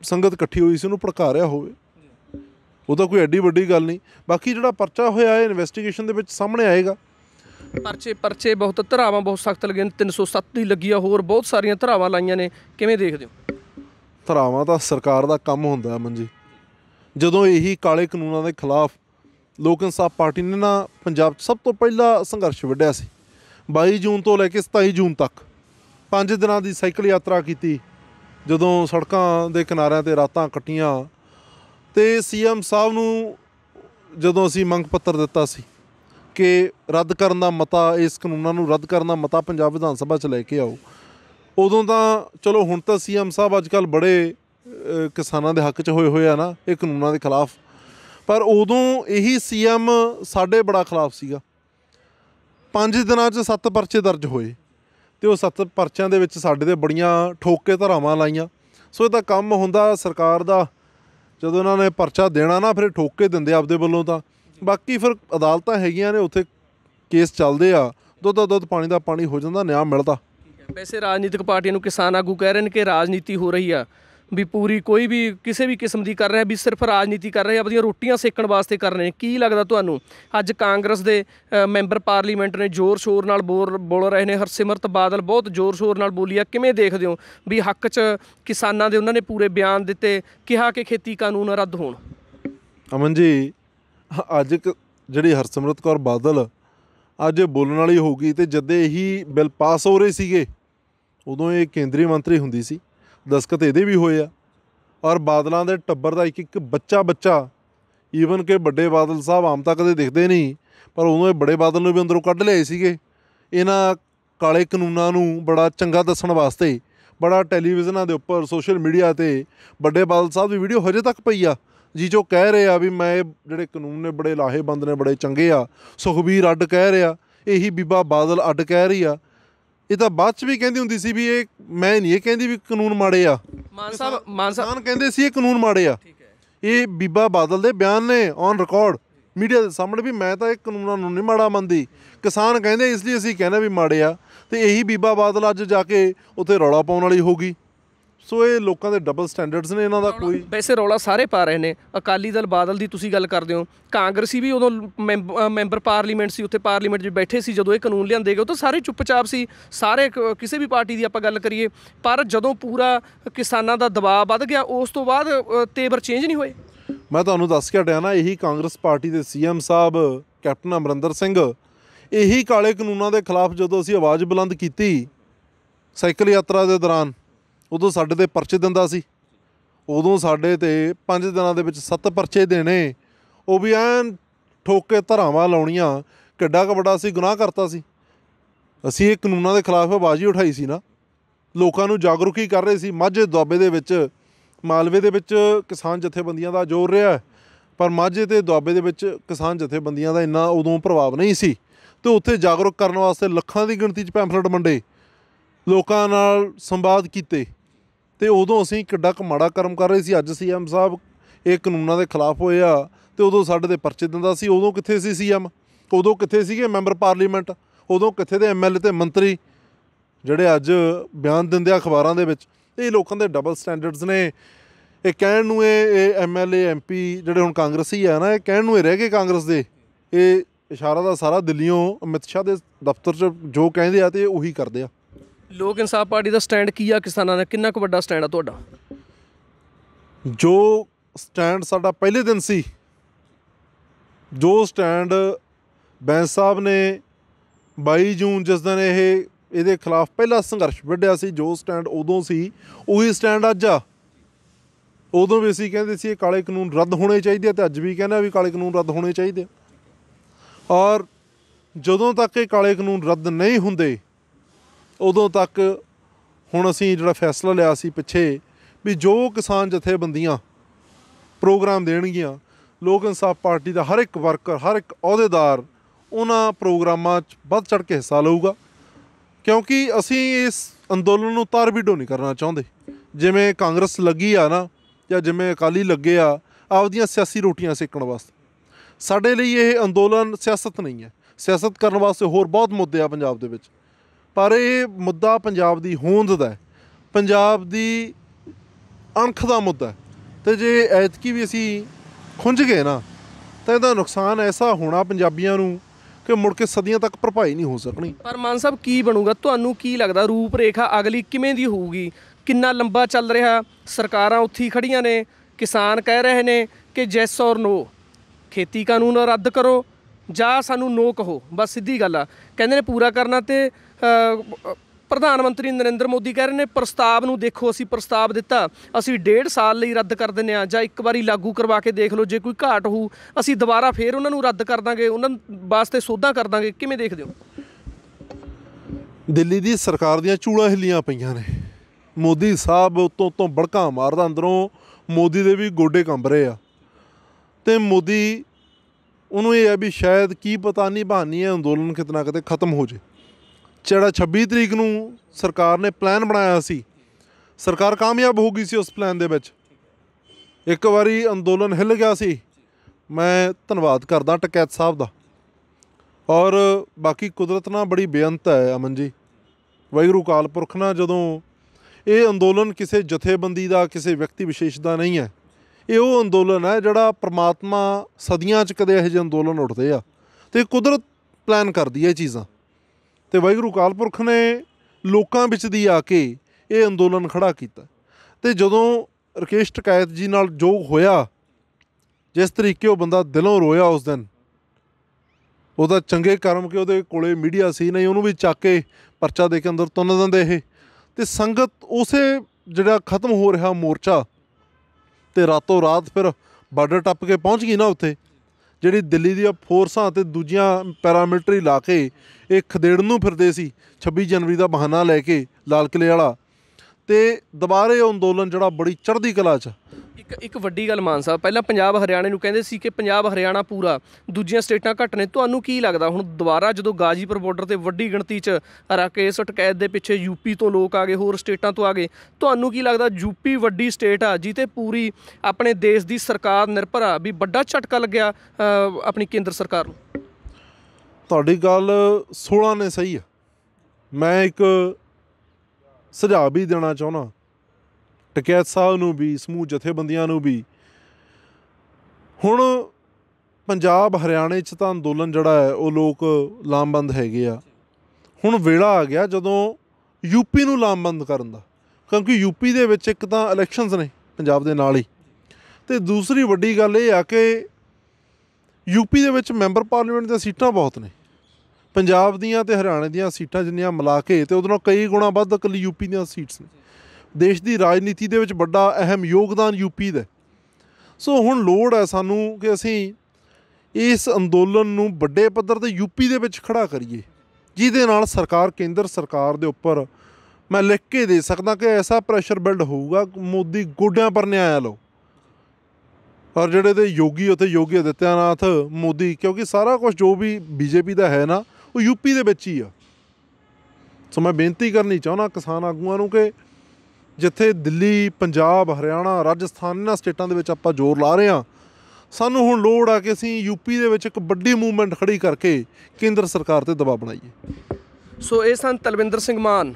ਸੰਗਤ ਇਕੱਠੀ ਹੋਈ ਸੀ ਉਹਨੂੰ ਭੜਕਾ ਰਿਹਾ ਹੋਵੇ ਉਹ ਤਾਂ ਕੋਈ ਐਡੀ ਵੱਡੀ ਗੱਲ ਨਹੀਂ ਬਾਕੀ ਜਿਹੜਾ ਪਰਚਾ ਹੋਇਆ ਹੈ ਇਨਵੈਸਟੀਗੇਸ਼ਨ ਦੇ ਵਿੱਚ ਸਾਹਮਣੇ ਆਏਗਾ
ਪਰਚੇ ਪਰਚੇ ਬਹੁਤ ਧਰਾਵਾਂ ਬਹੁਤ ਸਖਤ ਲੱਗੇ 307 ਦੀ ਲੱਗੀ ਆ ਹੋਰ ਬਹੁਤ ਸਾਰੀਆਂ ਧਰਾਵਾਂ ਲਾਈਆਂ ਨੇ ਕਿਵੇਂ ਦੇਖਦੇ ਹੋ
ਧਾਰਾਵਾਂ ਤਾਂ ਸਰਕਾਰ ਦਾ ਕੰਮ ਹੁੰਦਾ ਹੈ ਮੰਜੀ ਜਦੋਂ ਇਹੀ ਕਾਲੇ ਕਾਨੂੰਨਾਂ ਦੇ ਖਿਲਾਫ ਲੋਕ ਇਨਸਾਫ ਪਾਰਟੀ ਨੇ ਨਾ ਪੰਜਾਬ 'ਚ ਸਭ ਤੋਂ ਪਹਿਲਾ ਸੰਘਰਸ਼ ਵਿੱਢਿਆ ਸੀ 22 ਜੂਨ ਤੋਂ ਲੈ ਕੇ 27 ਜੂਨ ਤੱਕ 5 ਦਿਨਾਂ ਦੀ ਸਾਈਕਲ ਯਾਤਰਾ ਕੀਤੀ ਜਦੋਂ ਸੜਕਾਂ ਦੇ ਕਿਨਾਰਿਆਂ ਤੇ ਰਾਤਾਂ ਕੱਟੀਆਂ ਤੇ ਸੀਐਮ ਸਾਹਿਬ ਨੂੰ ਜਦੋਂ ਅਸੀਂ ਮੰਗ ਪੱਤਰ ਦਿੱਤਾ ਸੀ ਕਿ ਰੱਦ ਕਰਨ ਦਾ ਮਤਾ ਇਸ ਕਾਨੂੰਨਾਂ ਨੂੰ ਰੱਦ ਕਰਨ ਦਾ ਮਤਾ ਪੰਜਾਬ ਵਿਧਾਨ ਸਭਾ 'ਚ ਲੈ ਕੇ ਆਓ ਉਦੋਂ ਤਾਂ ਚਲੋ ਹੁਣ ਤਾਂ ਸੀਐਮ ਸਾਹਿਬ ਅੱਜਕੱਲ ਬੜੇ ਕਿਸਾਨਾਂ ਦੇ ਹੱਕ 'ਚ ਹੋਏ ਹੋਏ ਆ ਨਾ ਇਹ ਕਾਨੂੰਨਾਂ ਦੇ ਖਿਲਾਫ ਪਰ ਉਦੋਂ ਇਹੀ ਸੀਐਮ ਸਾਡੇ ਬੜਾ ਖਿਲਾਫ ਸੀਗਾ ਪੰਜ ਦਿਨਾਂ 'ਚ ਸੱਤ ਪਰਚੇ ਦਰਜ ਹੋਏ ਤੇ ਉਹ ਸੱਤ ਪਰਚਿਆਂ ਦੇ ਵਿੱਚ ਸਾਡੇ ਦੇ ਬੜੀਆਂ ਠੋਕੇ ਧਰਾਵਾਂ ਲਾਈਆਂ ਸੋ ਇਹ ਤਾਂ ਕੰਮ ਹੁੰਦਾ ਸਰਕਾਰ ਦਾ ਜਦੋਂ ਉਹਨਾਂ ਨੇ ਪਰਚਾ ਦੇਣਾ ਨਾ ਫਿਰ ਠੋਕੇ ਦਿੰਦੇ ਆਪਦੇ ਵੱਲੋਂ ਤਾਂ ਬਾਕੀ ਫਿਰ ਅਦਾਲਤਾਂ ਹੈਗੀਆਂ ਨੇ ਉੱਥੇ ਕੇਸ ਚੱਲਦੇ ਆ ਦੁੱਧ ਦੁੱਧ ਪਾਣੀ ਦਾ ਪਾਣੀ ਹੋ ਜਾਂਦਾ ਨਿਆਂ ਮਿਲਦਾ
ਵੈਸੇ ਰਾਜਨੀਤਿਕ ਪਾਰਟੀਆਂ ਨੂੰ ਕਿਸਾਨ ਆਗੂ ਕਹਿ ਰਹੇ ਨੇ ਕਿ ਰਾਜਨੀਤੀ ਹੋ ਰਹੀ ਆ ਵੀ ਪੂਰੀ ਕੋਈ ਵੀ ਕਿਸੇ ਵੀ ਕਿਸਮ ਦੀ ਕਰ ਰਿਹਾ ਵੀ ਸਿਰਫ ਰਾਜਨੀਤੀ ਕਰ ਰਹੇ ਆਪਣੀਆਂ ਰੋਟੀਆਂ ਸੇਕਣ ਵਾਸਤੇ ਕਰ ਰਹੇ ਕੀ ਲੱਗਦਾ ਤੁਹਾਨੂੰ ਅੱਜ ਕਾਂਗਰਸ ਦੇ ਮੈਂਬਰ ਪਾਰਲੀਮੈਂਟ ਨੇ ਜ਼ੋਰ ਸ਼ੋਰ ਨਾਲ ਬੋਲ ਰਹੇ ਨੇ ਹਰਸਿਮਰਤ ਬਾਦਲ ਬਹੁਤ ਜ਼ੋਰ ਸ਼ੋਰ ਨਾਲ ਬੋਲੀ ਆ ਕਿਵੇਂ ਦੇਖਦੇ ਹੋ ਵੀ ਹੱਕ 'ਚ ਕਿਸਾਨਾਂ ਦੇ ਉਹਨਾਂ ਨੇ ਪੂਰੇ ਬਿਆਨ ਦਿੱਤੇ ਕਿਹਾ ਕਿ ਖੇਤੀ ਕਾਨੂੰਨ ਰੱਦ ਹੋਣ
ਅਮਨ ਜੀ ਅੱਜ ਜਿਹੜੀ ਹਰਸਿਮਰਤ ਕੌਰ ਬਾਦਲ ਅੱਜ ਬੋਲਣ ਵਾਲੀ ਹੋ ਗਈ ਤੇ ਇਹ ਹੀ ਬਿੱਲ ਪਾਸ ਹੋ ਰਹੇ ਸੀਗੇ ਉਦੋਂ ਇਹ ਕੇਂਦਰੀ ਮੰਤਰੀ ਹੁੰਦੀ ਸੀ ਦਸਕਤ ਇਹਦੇ ਵੀ ਹੋਏ ਆ ਔਰ ਬਾਦਲਾਂ ਦੇ ਟੱਬਰ ਦਾ ਇੱਕ ਇੱਕ ਬੱਚਾ ਬੱਚਾ ਈਵਨ ਕਿ ਵੱਡੇ ਬਾਦਲ ਸਾਹਿਬ ਆਮ ਤਾਂ ਕਦੇ ਦਿਖਦੇ ਨਹੀਂ ਪਰ ਉਦੋਂ ਇਹ ਵੱਡੇ ਬਾਦਲ ਨੂੰ ਵੀ ਅੰਦਰੋਂ ਕੱਢ ਲਏ ਸੀਗੇ ਇਹਨਾਂ ਕਾਲੇ ਕਾਨੂੰਨਾਂ ਨੂੰ ਬੜਾ ਚੰਗਾ ਦੱਸਣ ਵਾਸਤੇ ਬੜਾ ਟੈਲੀਵਿਜ਼ਨਾਂ ਦੇ ਉੱਪਰ ਸੋਸ਼ਲ ਮੀਡੀਆ ਤੇ ਵੱਡੇ ਬਾਦਲ ਸਾਹਿਬ ਦੀ ਵੀਡੀਓ ਹਜੇ ਤੱਕ ਪਈ ਆ ਜੀ ਜੋ ਕਹਿ ਰਹੇ ਆ ਵੀ ਮੈਂ ਜਿਹੜੇ ਕਾਨੂੰਨ ਨੇ ਬੜੇ ਲਾਹੇਬੰਦ ਨੇ ਬੜੇ ਚੰਗੇ ਆ ਸੁਖਬੀਰ ਅੱਡ ਕਹਿ ਰਿਹਾ ਇਹੀ ਬੀਬਾ ਬਾਦਲ ਅੱਡ ਕਹਿ ਰਹੀ ਆ ਇਹ ਤਾਂ ਬਾਅਦ ਚ ਵੀ ਕਹਿੰਦੀ ਹੁੰਦੀ ਸੀ ਵੀ ਇਹ ਮੈਂ ਨਹੀਂ ਇਹ ਕਹਿੰਦੀ ਵੀ ਕਾਨੂੰਨ ਮਾੜੇ ਆ
ਮਾਨ ਸਾਹਿਬ ਮਾਨ ਸਾਹਿਬ
ਕਹਿੰਦੇ ਸੀ ਇਹ ਕਾਨੂੰਨ ਮਾੜੇ ਆ ਇਹ ਬੀਬਾ ਬਾਦਲ ਦੇ ਬਿਆਨ ਨੇ ਔਨ ਰਿਕਾਰਡ ਮੀਡੀਆ ਦੇ ਸਾਹਮਣੇ ਵੀ ਮੈਂ ਤਾਂ ਇਹ ਕਾਨੂੰਨਾਂ ਨੂੰ ਨਹੀਂ ਮਾੜਾ ਮੰਦੀ ਕਿਸਾਨ ਕਹਿੰਦੇ ਇਸ ਲਈ ਅਸੀਂ ਕਹਿੰਦੇ ਵੀ ਮਾੜੇ ਆ ਤੇ ਇਹੀ ਬੀਬਾ ਬਾਦਲ ਅੱਜ ਜਾ ਕੇ ਉੱਥੇ ਰੌਲਾ ਪਾਉਣ ਵਾਲੀ ਹੋਗੀ ਸੋ ਇਹ ਲੋਕਾਂ ਦੇ ਡਬਲ ਸਟੈਂਡਰਡਸ
ਨੇ ਇਹਨਾਂ ਦਾ ਕੋਈ ਵੈਸੇ ਰੌਲਾ ਸਾਰੇ ਪਾ ਰਹੇ ਨੇ ਅਕਾਲੀ ਦਲ ਬਾਦਲ ਦੀ ਤੁਸੀਂ ਗੱਲ ਕਰਦੇ ਹੋ ਕਾਂਗਰਸੀ ਵੀ ਉਦੋਂ ਮੈਂਬਰ ਪਾਰਲੀਮੈਂਟ ਸੀ ਉੱਥੇ ਪਾਰਲੀਮੈਂਟ 'ਚ ਬੈਠੇ ਸੀ ਜਦੋਂ ਇਹ ਕਾਨੂੰਨ ਲਿਆਂਦੇ ਗਏ ਉਹ ਤਾਂ ਸਾਰੇ ਚੁੱਪਚਾਪ ਸੀ ਸਾਰੇ ਕਿਸੇ ਵੀ ਪਾਰਟੀ ਦੀ ਆਪਾਂ ਗੱਲ ਕਰੀਏ ਪਰ ਜਦੋਂ ਪੂਰਾ ਕਿਸਾਨਾਂ ਦਾ ਦਬਾਅ ਵੱਧ ਗਿਆ ਉਸ ਤੋਂ ਬਾਅਦ ਤੇਵਰ ਚੇਂਜ ਨਹੀਂ ਹੋਏ
ਮੈਂ ਤੁਹਾਨੂੰ ਦੱਸ ਕੇ ਹਟਿਆ ਨਾ ਇਹੀ ਕਾਂਗਰਸ ਪਾਰਟੀ ਦੇ ਸੀਐਮ ਸਾਹਿਬ ਕੈਪਟਨ ਅਮਰਿੰਦਰ ਸਿੰਘ ਇਹੀ ਕਾਲੇ ਕਾਨੂੰਨਾਂ ਦੇ ਖਿਲਾਫ ਜਦੋਂ ਅਸੀਂ ਆਵਾਜ਼ ਬੁਲੰਦ ਕੀਤੀ ਸਾਈਕਲ ਯਾਤਰਾ ਦੇ ਦੌਰਾਨ ਉਦੋਂ ਸਾਡੇ ਤੇ ਪਰਚੇ ਦਿੰਦਾ ਸੀ ਉਦੋਂ ਸਾਡੇ ਤੇ 5 ਦਿਨਾਂ ਦੇ ਵਿੱਚ 7 ਪਰਚੇ ਦੇਣੇ ਉਹ ਵੀ ਐਨ ਠੋਕੇ ਧਰਾਵਾਂ ਲਾਉਣੀਆਂ ਕਿੱਡਾ ਕ ਵੱਡਾ ਸੀ ਗੁਨਾਹ ਕਰਤਾ ਸੀ ਅਸੀਂ ਇਹ ਕਾਨੂੰਨਾਂ ਦੇ ਖਿਲਾਫ ਆਵਾਜ਼ ਹੀ ਉਠਾਈ ਸੀ ਨਾ ਲੋਕਾਂ ਨੂੰ ਜਾਗਰੂਕ ਹੀ ਕਰ ਰਹੇ ਸੀ ਮਾਝੇ ਦੁਆਬੇ ਦੇ ਵਿੱਚ ਮਾਲਵੇ ਦੇ ਵਿੱਚ ਕਿਸਾਨ ਜਥੇਬੰਦੀਆਂ ਦਾ ਜੋਰ ਰਿਹਾ ਪਰ ਮਾਝੇ ਤੇ ਦੁਆਬੇ ਦੇ ਵਿੱਚ ਕਿਸਾਨ ਜਥੇਬੰਦੀਆਂ ਦਾ ਇੰਨਾ ਉਦੋਂ ਪ੍ਰਭਾਵ ਨਹੀਂ ਸੀ ਤੇ ਉੱਥੇ ਜਾਗਰੂਕ ਕਰਨ ਵਾਸਤੇ ਲੱਖਾਂ ਦੀ ਗਿਣਤੀ 'ਚ ਪੈਂਫਲੇਟ ਵੰਡੇ ਲੋਕਾਂ ਨਾਲ ਸੰਵਾਦ ਕੀਤੇ ਤੇ ਉਦੋਂ ਅਸੀਂ ਕਿੱਡਾ ਕ ਮਾੜਾ ਕਰਮ ਕਰ ਰਹੇ ਸੀ ਅੱਜ ਸੀਐਮ ਸਾਹਿਬ ਇਹ ਕਾਨੂੰਨਾਂ ਦੇ ਖਿਲਾਫ ਹੋਏ ਆ ਤੇ ਉਦੋਂ ਸਾਡੇ ਦੇ ਪਰਚੇ ਦਿੰਦਾ ਸੀ ਉਦੋਂ ਕਿੱਥੇ ਸੀ ਸੀਐਮ ਉਦੋਂ ਕਿੱਥੇ ਸੀਗੇ ਮੈਂਬਰ ਪਾਰਲੀਮੈਂਟ ਉਦੋਂ ਕਿੱਥੇ ਦੇ ਐਮਐਲਏ ਤੇ ਮੰਤਰੀ ਜਿਹੜੇ ਅੱਜ ਬਿਆਨ ਦਿੰਦੇ ਆ ਅਖਬਾਰਾਂ ਦੇ ਵਿੱਚ ਇਹ ਲੋਕਾਂ ਦੇ ਡਬਲ ਸਟੈਂਡਰਡਸ ਨੇ ਇਹ ਕਹਿਣ ਨੂੰ ਇਹ ਐਮਐਲਏ ਐਮਪੀ ਜਿਹੜੇ ਹੁਣ ਕਾਂਗਰਸੀ ਆ ਨਾ ਇਹ ਕਹਿਣ ਨੂੰ ਇਹ ਰਹਿ ਗਏ ਕਾਂਗਰਸ ਦੇ ਇਹ ਇਸ਼ਾਰਾ ਦਾ ਸਾਰਾ ਦਿੱਲੀੋਂ ਅਮਿਤ ਸ਼ਾਹ ਦੇ ਦਫ਼ਤਰ 'ਚ ਜੋ ਕਹਿੰਦੇ ਆ ਤੇ ਉਹੀ ਕਰਦੇ ਆ
ਲੋਕ ਇਨਸਾਫ ਪਾਰਟੀ ਦਾ ਸਟੈਂਡ ਕੀ ਆ ਕਿਸਾਨਾਂ ਦਾ ਕਿੰਨਾ ਕੁ ਵੱਡਾ ਸਟੈਂਡ ਆ ਤੁਹਾਡਾ
ਜੋ ਸਟੈਂਡ ਸਾਡਾ ਪਹਿਲੇ ਦਿਨ ਸੀ ਜੋ ਸਟੈਂਡ ਬੈਂਸ ਸਾਹਿਬ ਨੇ 22 ਜੂਨ ਜਿਸ ਦਿਨ ਇਹ ਇਹਦੇ ਖਿਲਾਫ ਪਹਿਲਾ ਸੰਘਰਸ਼ ਵਿੱਢਿਆ ਸੀ ਜੋ ਸਟੈਂਡ ਉਦੋਂ ਸੀ ਉਹੀ ਸਟੈਂਡ ਅੱਜ ਆ ਉਦੋਂ ਵੀ ਅਸੀਂ ਕਹਿੰਦੇ ਸੀ ਇਹ ਕਾਲੇ ਕਾਨੂੰਨ ਰੱਦ ਹੋਣੇ ਚਾਹੀਦੇ ਤੇ ਅੱਜ ਵੀ ਕਹਿੰਦੇ ਵੀ ਕਾਲੇ ਕਾਨੂੰਨ ਰੱਦ ਹੋਣੇ ਚਾਹੀਦੇ ਔਰ ਜਦੋਂ ਤੱਕ ਇਹ ਕਾਲੇ ਕਾਨੂੰਨ ਰੱਦ ਨਹੀਂ ਹੁੰਦੇ ਉਦੋਂ ਤੱਕ ਹੁਣ ਅਸੀਂ ਜਿਹੜਾ ਫੈਸਲਾ ਲਿਆ ਸੀ ਪਿੱਛੇ ਵੀ ਜੋ ਕਿਸਾਨ ਜਥੇਬੰਦੀਆਂ ਪ੍ਰੋਗਰਾਮ ਦੇਣਗੀਆਂ ਲੋਕ ਇਨਸਾਫ ਪਾਰਟੀ ਦਾ ਹਰ ਇੱਕ ਵਰਕਰ ਹਰ ਇੱਕ ਅਹੁਦੇਦਾਰ ਉਹਨਾਂ ਪ੍ਰੋਗਰਾਮਾਂ 'ਚ ਵੱਧ ਚੜ ਕੇ ਹਿੱਸਾ ਲਊਗਾ ਕਿਉਂਕਿ ਅਸੀਂ ਇਸ ਅੰਦੋਲਨ ਨੂੰ ਤਾਰਬੀਡੋ ਨਹੀਂ ਕਰਨਾ ਚਾਹੁੰਦੇ ਜਿਵੇਂ ਕਾਂਗਰਸ ਲੱਗੀ ਆ ਨਾ ਜਾਂ ਜਿਵੇਂ ਅਕਾਲੀ ਲੱਗੇ ਆ ਆਪਦੀਆਂ ਸਿਆਸੀ ਰੋਟੀਆਂ ਸੇਕਣ ਵਾਸਤੇ ਸਾਡੇ ਲਈ ਇਹ ਅੰਦੋਲਨ ਸਿਆਸਤ ਨਹੀਂ ਹੈ ਸਿਆਸਤ ਕਰਨ ਵਾਸਤੇ ਹੋਰ ਬਹੁਤ ਮੁੱਦੇ ਆ ਪੰਜਾਬ ਦੇ ਵਿੱਚ ਪਰ ਇਹ ਮੁੱਦਾ ਪੰਜਾਬ ਦੀ ਹੋਂਦ ਦਾ ਪੰਜਾਬ ਦੀ ਅਣਖ ਦਾ ਮੁੱਦਾ ਤੇ ਜੇ ਐਤਕੀ ਵੀ ਅਸੀਂ ਖੁੰਝ ਗਏ ਨਾ ਤਾਂ ਇਹਦਾ ਨੁਕਸਾਨ ਐਸਾ ਹੋਣਾ ਪੰਜਾਬੀਆਂ ਨੂੰ ਕਿ ਮੁੜ ਕੇ ਸਦੀਆਂ ਤੱਕ ਭਰਪਾਈ ਨਹੀਂ ਹੋ ਸਕਣੀ
ਪਰ ਮਾਨ ਸਾਹਿਬ ਕੀ ਬਣੂਗਾ ਤੁਹਾਨੂੰ ਕੀ ਲੱਗਦਾ ਰੂਪ ਰੇਖਾ ਅਗਲੀ ਕਿਵੇਂ ਦੀ ਹੋਊਗੀ ਕਿੰਨਾ ਲੰਬਾ ਚੱਲ ਰਿਹਾ ਸਰਕਾਰਾਂ ਉੱਥੀ ਖੜੀਆਂ ਨੇ ਕਿਸਾਨ ਕਹਿ ਰਹੇ ਨੇ ਕਿ ਜੈਸ ਔਰ ਨੋ ਖੇਤੀ ਕਾਨੂੰਨ ਰੱਦ ਕਰੋ ਜਾਂ ਸਾਨੂੰ ਨੋ ਕਹੋ ਬਸ ਸਿੱਧੀ ਗੱਲ ਆ ਕਹਿੰਦੇ ਨੇ ਪੂਰਾ ਕਰਨਾ ਤੇ ਪ੍ਰਧਾਨ ਮੰਤਰੀ ਨਰਿੰਦਰ ਮੋਦੀ ਕਹਿ ਰਹੇ ਨੇ ਪ੍ਰਸਤਾਵ ਨੂੰ ਦੇਖੋ ਅਸੀਂ ਪ੍ਰਸਤਾਵ ਦਿੱਤਾ ਅਸੀਂ ਡੇਢ ਸਾਲ ਲਈ ਰੱਦ ਕਰ ਦਿੰਨੇ ਆ ਜਾਂ ਇੱਕ ਵਾਰੀ ਲਾਗੂ ਕਰਵਾ ਕੇ ਦੇਖ ਲਓ ਜੇ ਕੋਈ ਘਾਟ ਹੋ ਅਸੀਂ ਦੁਬਾਰਾ ਫੇਰ ਉਹਨਾਂ ਨੂੰ ਰੱਦ ਕਰ ਦਾਂਗੇ ਉਹਨਾਂ ਵਾਸਤੇ ਸੋਧਾਂ ਕਰ ਦਾਂਗੇ ਕਿਵੇਂ ਦੇਖਦੇ ਹੋ
ਦਿੱਲੀ ਦੀ ਸਰਕਾਰ ਦੀਆਂ ਚੂੜਾ ਹਿੱਲੀਆਂ ਪਈਆਂ ਨੇ ਮੋਦੀ ਸਾਹਿਬ ਉਤੋਂ ਤੋਂ ਬੜਕਾ ਮਾਰਦਾ ਅੰਦਰੋਂ ਮੋਦੀ ਦੇ ਵੀ ਗੋਡੇ ਕੰਬ ਰਹੇ ਆ ਤੇ ਮੋਦੀ ਉਹਨੂੰ ਇਹ ਹੈ ਵੀ ਸ਼ਾਇਦ ਕੀ ਪਤਾ ਨਹੀਂ ਬਹਾਨੀ ਹੈ ਅੰਦੋਲਨ ਕਿਤਨਾ ਕਦੇ ਖਤਮ ਹੋ ਜੇ ਜਿਹੜਾ 26 ਤਰੀਕ ਨੂੰ ਸਰਕਾਰ ਨੇ ਪਲਾਨ ਬਣਾਇਆ ਸੀ ਸਰਕਾਰ ਕਾਮਯਾਬ ਹੋ ਗਈ ਸੀ ਉਸ ਪਲਾਨ ਦੇ ਵਿੱਚ ਇੱਕ ਵਾਰੀ ਅੰਦੋਲਨ ਹਿੱਲ ਗਿਆ ਸੀ ਮੈਂ ਧੰਨਵਾਦ ਕਰਦਾ ਟਕੈਤ ਸਾਹਿਬ ਦਾ ਔਰ ਬਾਕੀ ਕੁਦਰਤ ਨਾਲ ਬੜੀ ਬੇਅੰਤ ਹੈ ਅਮਨ ਜੀ ਵੈਗਰੂ ਕਾਲਪੁਰਖ ਨਾਲ ਜਦੋਂ ਇਹ ਅੰਦੋਲਨ ਕਿਸੇ ਜਥੇਬੰਦੀ ਦਾ ਕਿਸੇ ਵਿਅਕਤੀ ਵਿਸ਼ੇਸ਼ ਦਾ ਨਹੀਂ ਹੈ ਇਹ ਉਹ ਅੰਦੋਲਨ ਹੈ ਜਿਹੜਾ ਪ੍ਰਮਾਤਮਾ ਸਦੀਆਂ 'ਚ ਕਦੇ ਇਹੋ ਜਿਹੇ ਅੰਦੋਲਨ ਉੱਠਦੇ ਆ ਤੇ ਕੁਦਰਤ ਪਲਾਨ ਕਰਦੀ ਹੈ ਇਹ ਚੀਜ਼ਾਂ ਤੇ ਵਾਹਿਗੁਰੂ ਕਾਲਪੁਰਖ ਨੇ ਲੋਕਾਂ ਵਿੱਚ ਦੀ ਆ ਕੇ ਇਹ ਅੰਦੋਲਨ ਖੜਾ ਕੀਤਾ ਤੇ ਜਦੋਂ ਰਕੇਸ਼ ਟਕੈਤ ਜੀ ਨਾਲ ਜੋ ਹੋਇਆ ਜਿਸ ਤਰੀਕੇ ਉਹ ਬੰਦਾ ਦਿਲੋਂ ਰੋਇਆ ਉਸ ਦਿਨ ਉਹਦਾ ਚੰਗੇ ਕਰਮ ਕਿ ਉਹਦੇ ਕੋਲੇ ਮੀਡੀਆ ਸੀ ਨਹੀਂ ਉਹਨੂੰ ਵੀ ਚੱਕ ਕੇ ਪਰਚਾ ਦੇ ਕੇ ਅੰਦਰ ਤੁੰਨ ਦਿੰਦੇ ਇਹ ਤੇ ਸੰਗਤ ਉਸੇ ਜਿਹੜਾ ਖਤਮ ਹੋ ਰਿਹਾ ਮੋਰਚਾ ਤੇ ਰਾਤੋਂ ਰਾਤ ਫਿਰ ਬਾਰਡਰ ਟੱਪ ਕੇ ਪਹੁੰਚ ਗਈ ਨਾ ਉੱਥੇ ਜਿਹੜੀ ਦਿੱਲੀ ਦੀਆਂ ਫੋਰਸਾਂ ਤੇ ਦੂਜੀਆਂ ਪੈਰਾਮਿਲਟਰੀ ਲਾ ਕੇ ਇਹ ਖਦੇੜ ਨੂੰ ਫਿਰਦੇ ਸੀ 26 ਜਨਵਰੀ ਦਾ ਬਹਾਨਾ ਲੈ ਕੇ ਲਾਲ ਕਿਲੇ ਵਾਲਾ ਤੇ ਦੁਬਾਰੇ ਅੰਦੋਲਨ ਜਿਹੜਾ ਬੜੀ ਚੜ੍ਹਦੀ ਕਲਾ 'ਚ
ਇੱਕ ਇੱਕ ਵੱਡੀ ਗੱਲ ਮਾਨ ਸਾਹਿਬ ਪਹਿਲਾਂ ਪੰਜਾਬ ਹਰਿਆਣੇ ਨੂੰ ਕਹਿੰਦੇ ਸੀ ਕਿ ਪੰਜਾਬ ਹਰਿਆਣਾ ਪੂਰਾ ਦੂਜੀਆਂ ਸਟੇਟਾਂ ਘੱਟ ਨੇ ਤੁਹਾਨੂੰ ਕੀ ਲੱਗਦਾ ਹੁਣ ਦੁਬਾਰਾ ਜਦੋਂ ਗਾਜ਼ੀਪੁਰ ਬਾਰਡਰ ਤੇ ਵੱਡੀ ਗਿਣਤੀ 'ਚ ਰਾਕੇਸ਼ ਟਕੈਦ ਦੇ ਪਿੱਛੇ ਯੂਪੀ ਤੋਂ ਲੋਕ ਆ ਗਏ ਹੋਰ ਸਟੇਟਾਂ ਤੋਂ ਆ ਗਏ ਤੁਹਾਨੂੰ ਕੀ ਲੱਗਦਾ ਯੂਪੀ ਵੱਡੀ ਸਟੇਟ ਆ ਜਿੱਤੇ ਪੂਰੀ ਆਪਣੇ ਦੇਸ਼ ਦੀ ਸਰਕਾਰ ਨਿਰਭਰ ਆ ਵੀ ਵੱਡਾ ਝਟਕਾ ਲੱਗਿਆ ਆਪਣੀ ਕੇਂਦਰ ਸਰਕਾਰ ਨੂੰ
ਤੁਹਾਡੀ ਗੱਲ 16 ਨੇ ਸਹੀ ਆ ਮੈਂ ਇੱਕ ਸੁਝਾਅ ਵੀ ਦੇਣਾ ਚਾਹੁੰਦਾ ਟਕੈਤ ਸਾਹਿਬ ਨੂੰ ਵੀ ਸਮੂਹ ਜਥੇਬੰਦੀਆਂ ਨੂੰ ਵੀ ਹੁਣ ਪੰਜਾਬ ਹਰਿਆਣੇ 'ਚ ਤਾਂ ਅੰਦੋਲਨ ਜਿਹੜਾ ਹੈ ਉਹ ਲੋਕ ਲਾਮਬੰਦ ਹੈਗੇ ਆ ਹੁਣ ਵੇਲਾ ਆ ਗਿਆ ਜਦੋਂ ਯੂਪੀ ਨੂੰ ਲਾਮਬੰਦ ਕਰਨ ਦਾ ਕਿਉਂਕਿ ਯੂਪੀ ਦੇ ਵਿੱਚ ਇੱਕ ਤਾਂ ਇਲੈਕਸ਼ਨਸ ਨੇ ਪੰਜਾਬ ਦੇ ਨਾਲ ਹੀ ਤੇ ਦੂਸਰੀ ਵੱਡੀ ਗੱਲ ਇਹ ਆ ਕਿ ਯੂਪੀ ਦੇ ਵਿੱਚ ਮੈਂਬਰ ਪਾਰਲੀਮੈਂਟ ਦੀਆਂ ਸੀਟਾਂ ਬਹੁਤ ਨੇ ਪੰਜਾਬ ਦੀਆਂ ਤੇ ਹਰਿਆਣੇ ਦੀਆਂ ਸੀਟਾਂ ਜਿੰਨੀਆਂ ਮਿਲਾ ਕੇ ਤੇ ਉਹਦੋਂ ਕਈ ਗੁਣਾ ਵੱਧ ਕੱਲੀ ਯੂਪੀ ਦੀਆਂ ਸੀਟਸ ਨੇ ਦੇਸ਼ ਦੀ ਰਾਜਨੀਤੀ ਦੇ ਵਿੱਚ ਵੱਡਾ ਅਹਿਮ ਯੋਗਦਾਨ ਯੂਪੀ ਦਾ ਸੋ ਹੁਣ ਲੋੜ ਹੈ ਸਾਨੂੰ ਕਿ ਅਸੀਂ ਇਸ ਅੰਦੋਲਨ ਨੂੰ ਵੱਡੇ ਪੱਧਰ ਤੇ ਯੂਪੀ ਦੇ ਵਿੱਚ ਖੜਾ ਕਰੀਏ ਜਿਹਦੇ ਨਾਲ ਸਰਕਾਰ ਕੇਂਦਰ ਸਰਕਾਰ ਦੇ ਉੱਪਰ ਮੈਂ ਲਿਖ ਕੇ ਦੇ ਸਕਦਾ ਕਿ ਐਸਾ ਪ੍ਰੈਸ਼ਰ ਬਿਲਡ ਹੋਊਗਾ ਮੋਦੀ ਗੋਡਿਆਂ ਪਰ ਨਿਆਇਆ ਲਓ ਔਰ ਜਿਹੜੇ ਤੇ ਯੋਗੀ ਉਥੇ ਯੋਗੀ ਅਦਿੱਤਿਆਨਾਥ ਮੋਦੀ ਕਿਉਂਕਿ ਸਾਰਾ ਕੁਝ ਜੋ ਵੀ ਬੀਜੇਪੀ ਦਾ ਹੈ ਨਾ ਉਹ ਯੂਪੀ ਦੇ ਵਿੱਚ ਹੀ ਆ ਸੋ ਮੈਂ ਬੇਨਤੀ ਕਰਨੀ ਚਾਹੁੰਦਾ ਕਿਸਾਨ ਆਗੂਆਂ ਨੂੰ ਕਿ ਜਿੱਥੇ ਦਿੱਲੀ ਪੰਜਾਬ ਹਰਿਆਣਾ ਰਾਜਸਥਾਨ ਇਹਨਾਂ ਸਟੇਟਾਂ ਦੇ ਵਿੱਚ ਆਪਾਂ ਜ਼ੋਰ ਲਾ ਰਹੇ ਹਾਂ ਸਾਨੂੰ ਹੁਣ ਲੋੜ ਆ ਕਿ ਅਸੀਂ ਯੂਪੀ ਦੇ ਵਿੱਚ ਇੱਕ ਵੱਡੀ ਮੂਵਮੈਂਟ ਖੜੀ ਕਰਕੇ ਕੇਂਦਰ ਸਰਕਾਰ ਤੇ ਦਬਾਅ ਬਣਾਈਏ
ਸੋ ਇਹ ਸਨ ਤਲਵਿੰਦਰ ਸਿੰਘ ਮਾਨ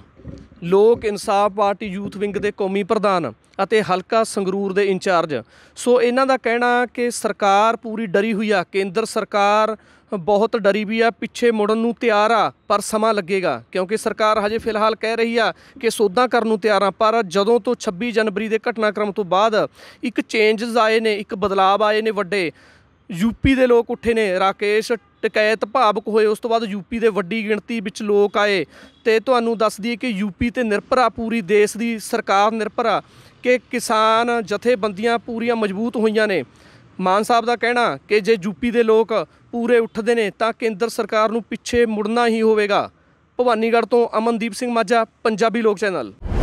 ਲੋਕ ਇਨਸਾਫ ਪਾਰਟੀ ਯੂਥ ਵਿੰਗ ਦੇ ਕੌਮੀ ਪ੍ਰਧਾਨ ਅਤੇ ਹਲਕਾ ਸੰਗਰੂਰ ਦੇ ਇੰਚਾਰਜ ਸੋ ਇਹਨਾਂ ਦਾ ਕਹਿਣਾ ਕਿ ਸਰਕਾਰ ਪੂਰੀ ਡਰੀ ਹੋਈ ਆ ਕੇਂਦਰ ਸਰਕਾਰ ਬਹੁਤ ਡਰੀ ਵੀ ਆ ਪਿੱਛੇ ਮੁੜਨ ਨੂੰ ਤਿਆਰ ਆ ਪਰ ਸਮਾਂ ਲੱਗੇਗਾ ਕਿਉਂਕਿ ਸਰਕਾਰ ਹਜੇ ਫਿਲਹਾਲ ਕਹਿ ਰਹੀ ਆ ਕਿ ਸੋਧਾਂ ਕਰਨ ਨੂੰ ਤਿਆਰ ਆ ਪਰ ਜਦੋਂ ਤੋਂ 26 ਜਨਵਰੀ ਦੇ ਘਟਨਾਕ੍ਰਮ ਤੋਂ ਬਾਅਦ ਇੱਕ ਚੇਂਜਸ ਆਏ ਨੇ ਇੱਕ ਬਦਲਾਅ ਆਏ ਨੇ ਵੱਡੇ ਯੂਪੀ ਦੇ ਲੋਕ ਉੱਠੇ ਨੇ ਰਾਕੇਸ਼ ਟਿਕਾਇਤ ਭਾਵਕ ਹੋਏ ਉਸ ਤੋਂ ਬਾਅਦ ਯੂਪੀ ਦੇ ਵੱਡੀ ਗਿਣਤੀ ਵਿੱਚ ਲੋਕ ਆਏ ਤੇ ਤੁਹਾਨੂੰ ਦੱਸ ਦਈਏ ਕਿ ਯੂਪੀ ਤੇ ਨਿਰਭਰਾ ਪੂਰੀ ਦੇਸ਼ ਦੀ ਸਰਕਾਰ ਨਿਰਭਰਾ ਕਿ ਕਿਸਾਨ ਜਥੇਬੰਦੀਆਂ ਪੂਰੀਆਂ ਮਜ਼ਬੂਤ ਹੋਈਆਂ ਨੇ ਮਾਨ ਸਾਹਿਬ ਦਾ ਕਹਿਣਾ ਕਿ ਜੇ ਯੂਪੀ ਦੇ ਲੋਕ ਪੂਰੇ ਉੱਠਦੇ ਨੇ ਤਾਂ ਕੇਂਦਰ ਸਰਕਾਰ ਨੂੰ ਪਿੱਛੇ ਮੁੜਨਾ ਹੀ ਹੋਵੇਗਾ ਭਵਾਨੀਗੜ੍ਹ ਤੋਂ ਅਮਨਦੀਪ ਸਿੰਘ ਮਾਜਾ ਪੰਜਾਬੀ ਲੋਕ ਚੈਨਲ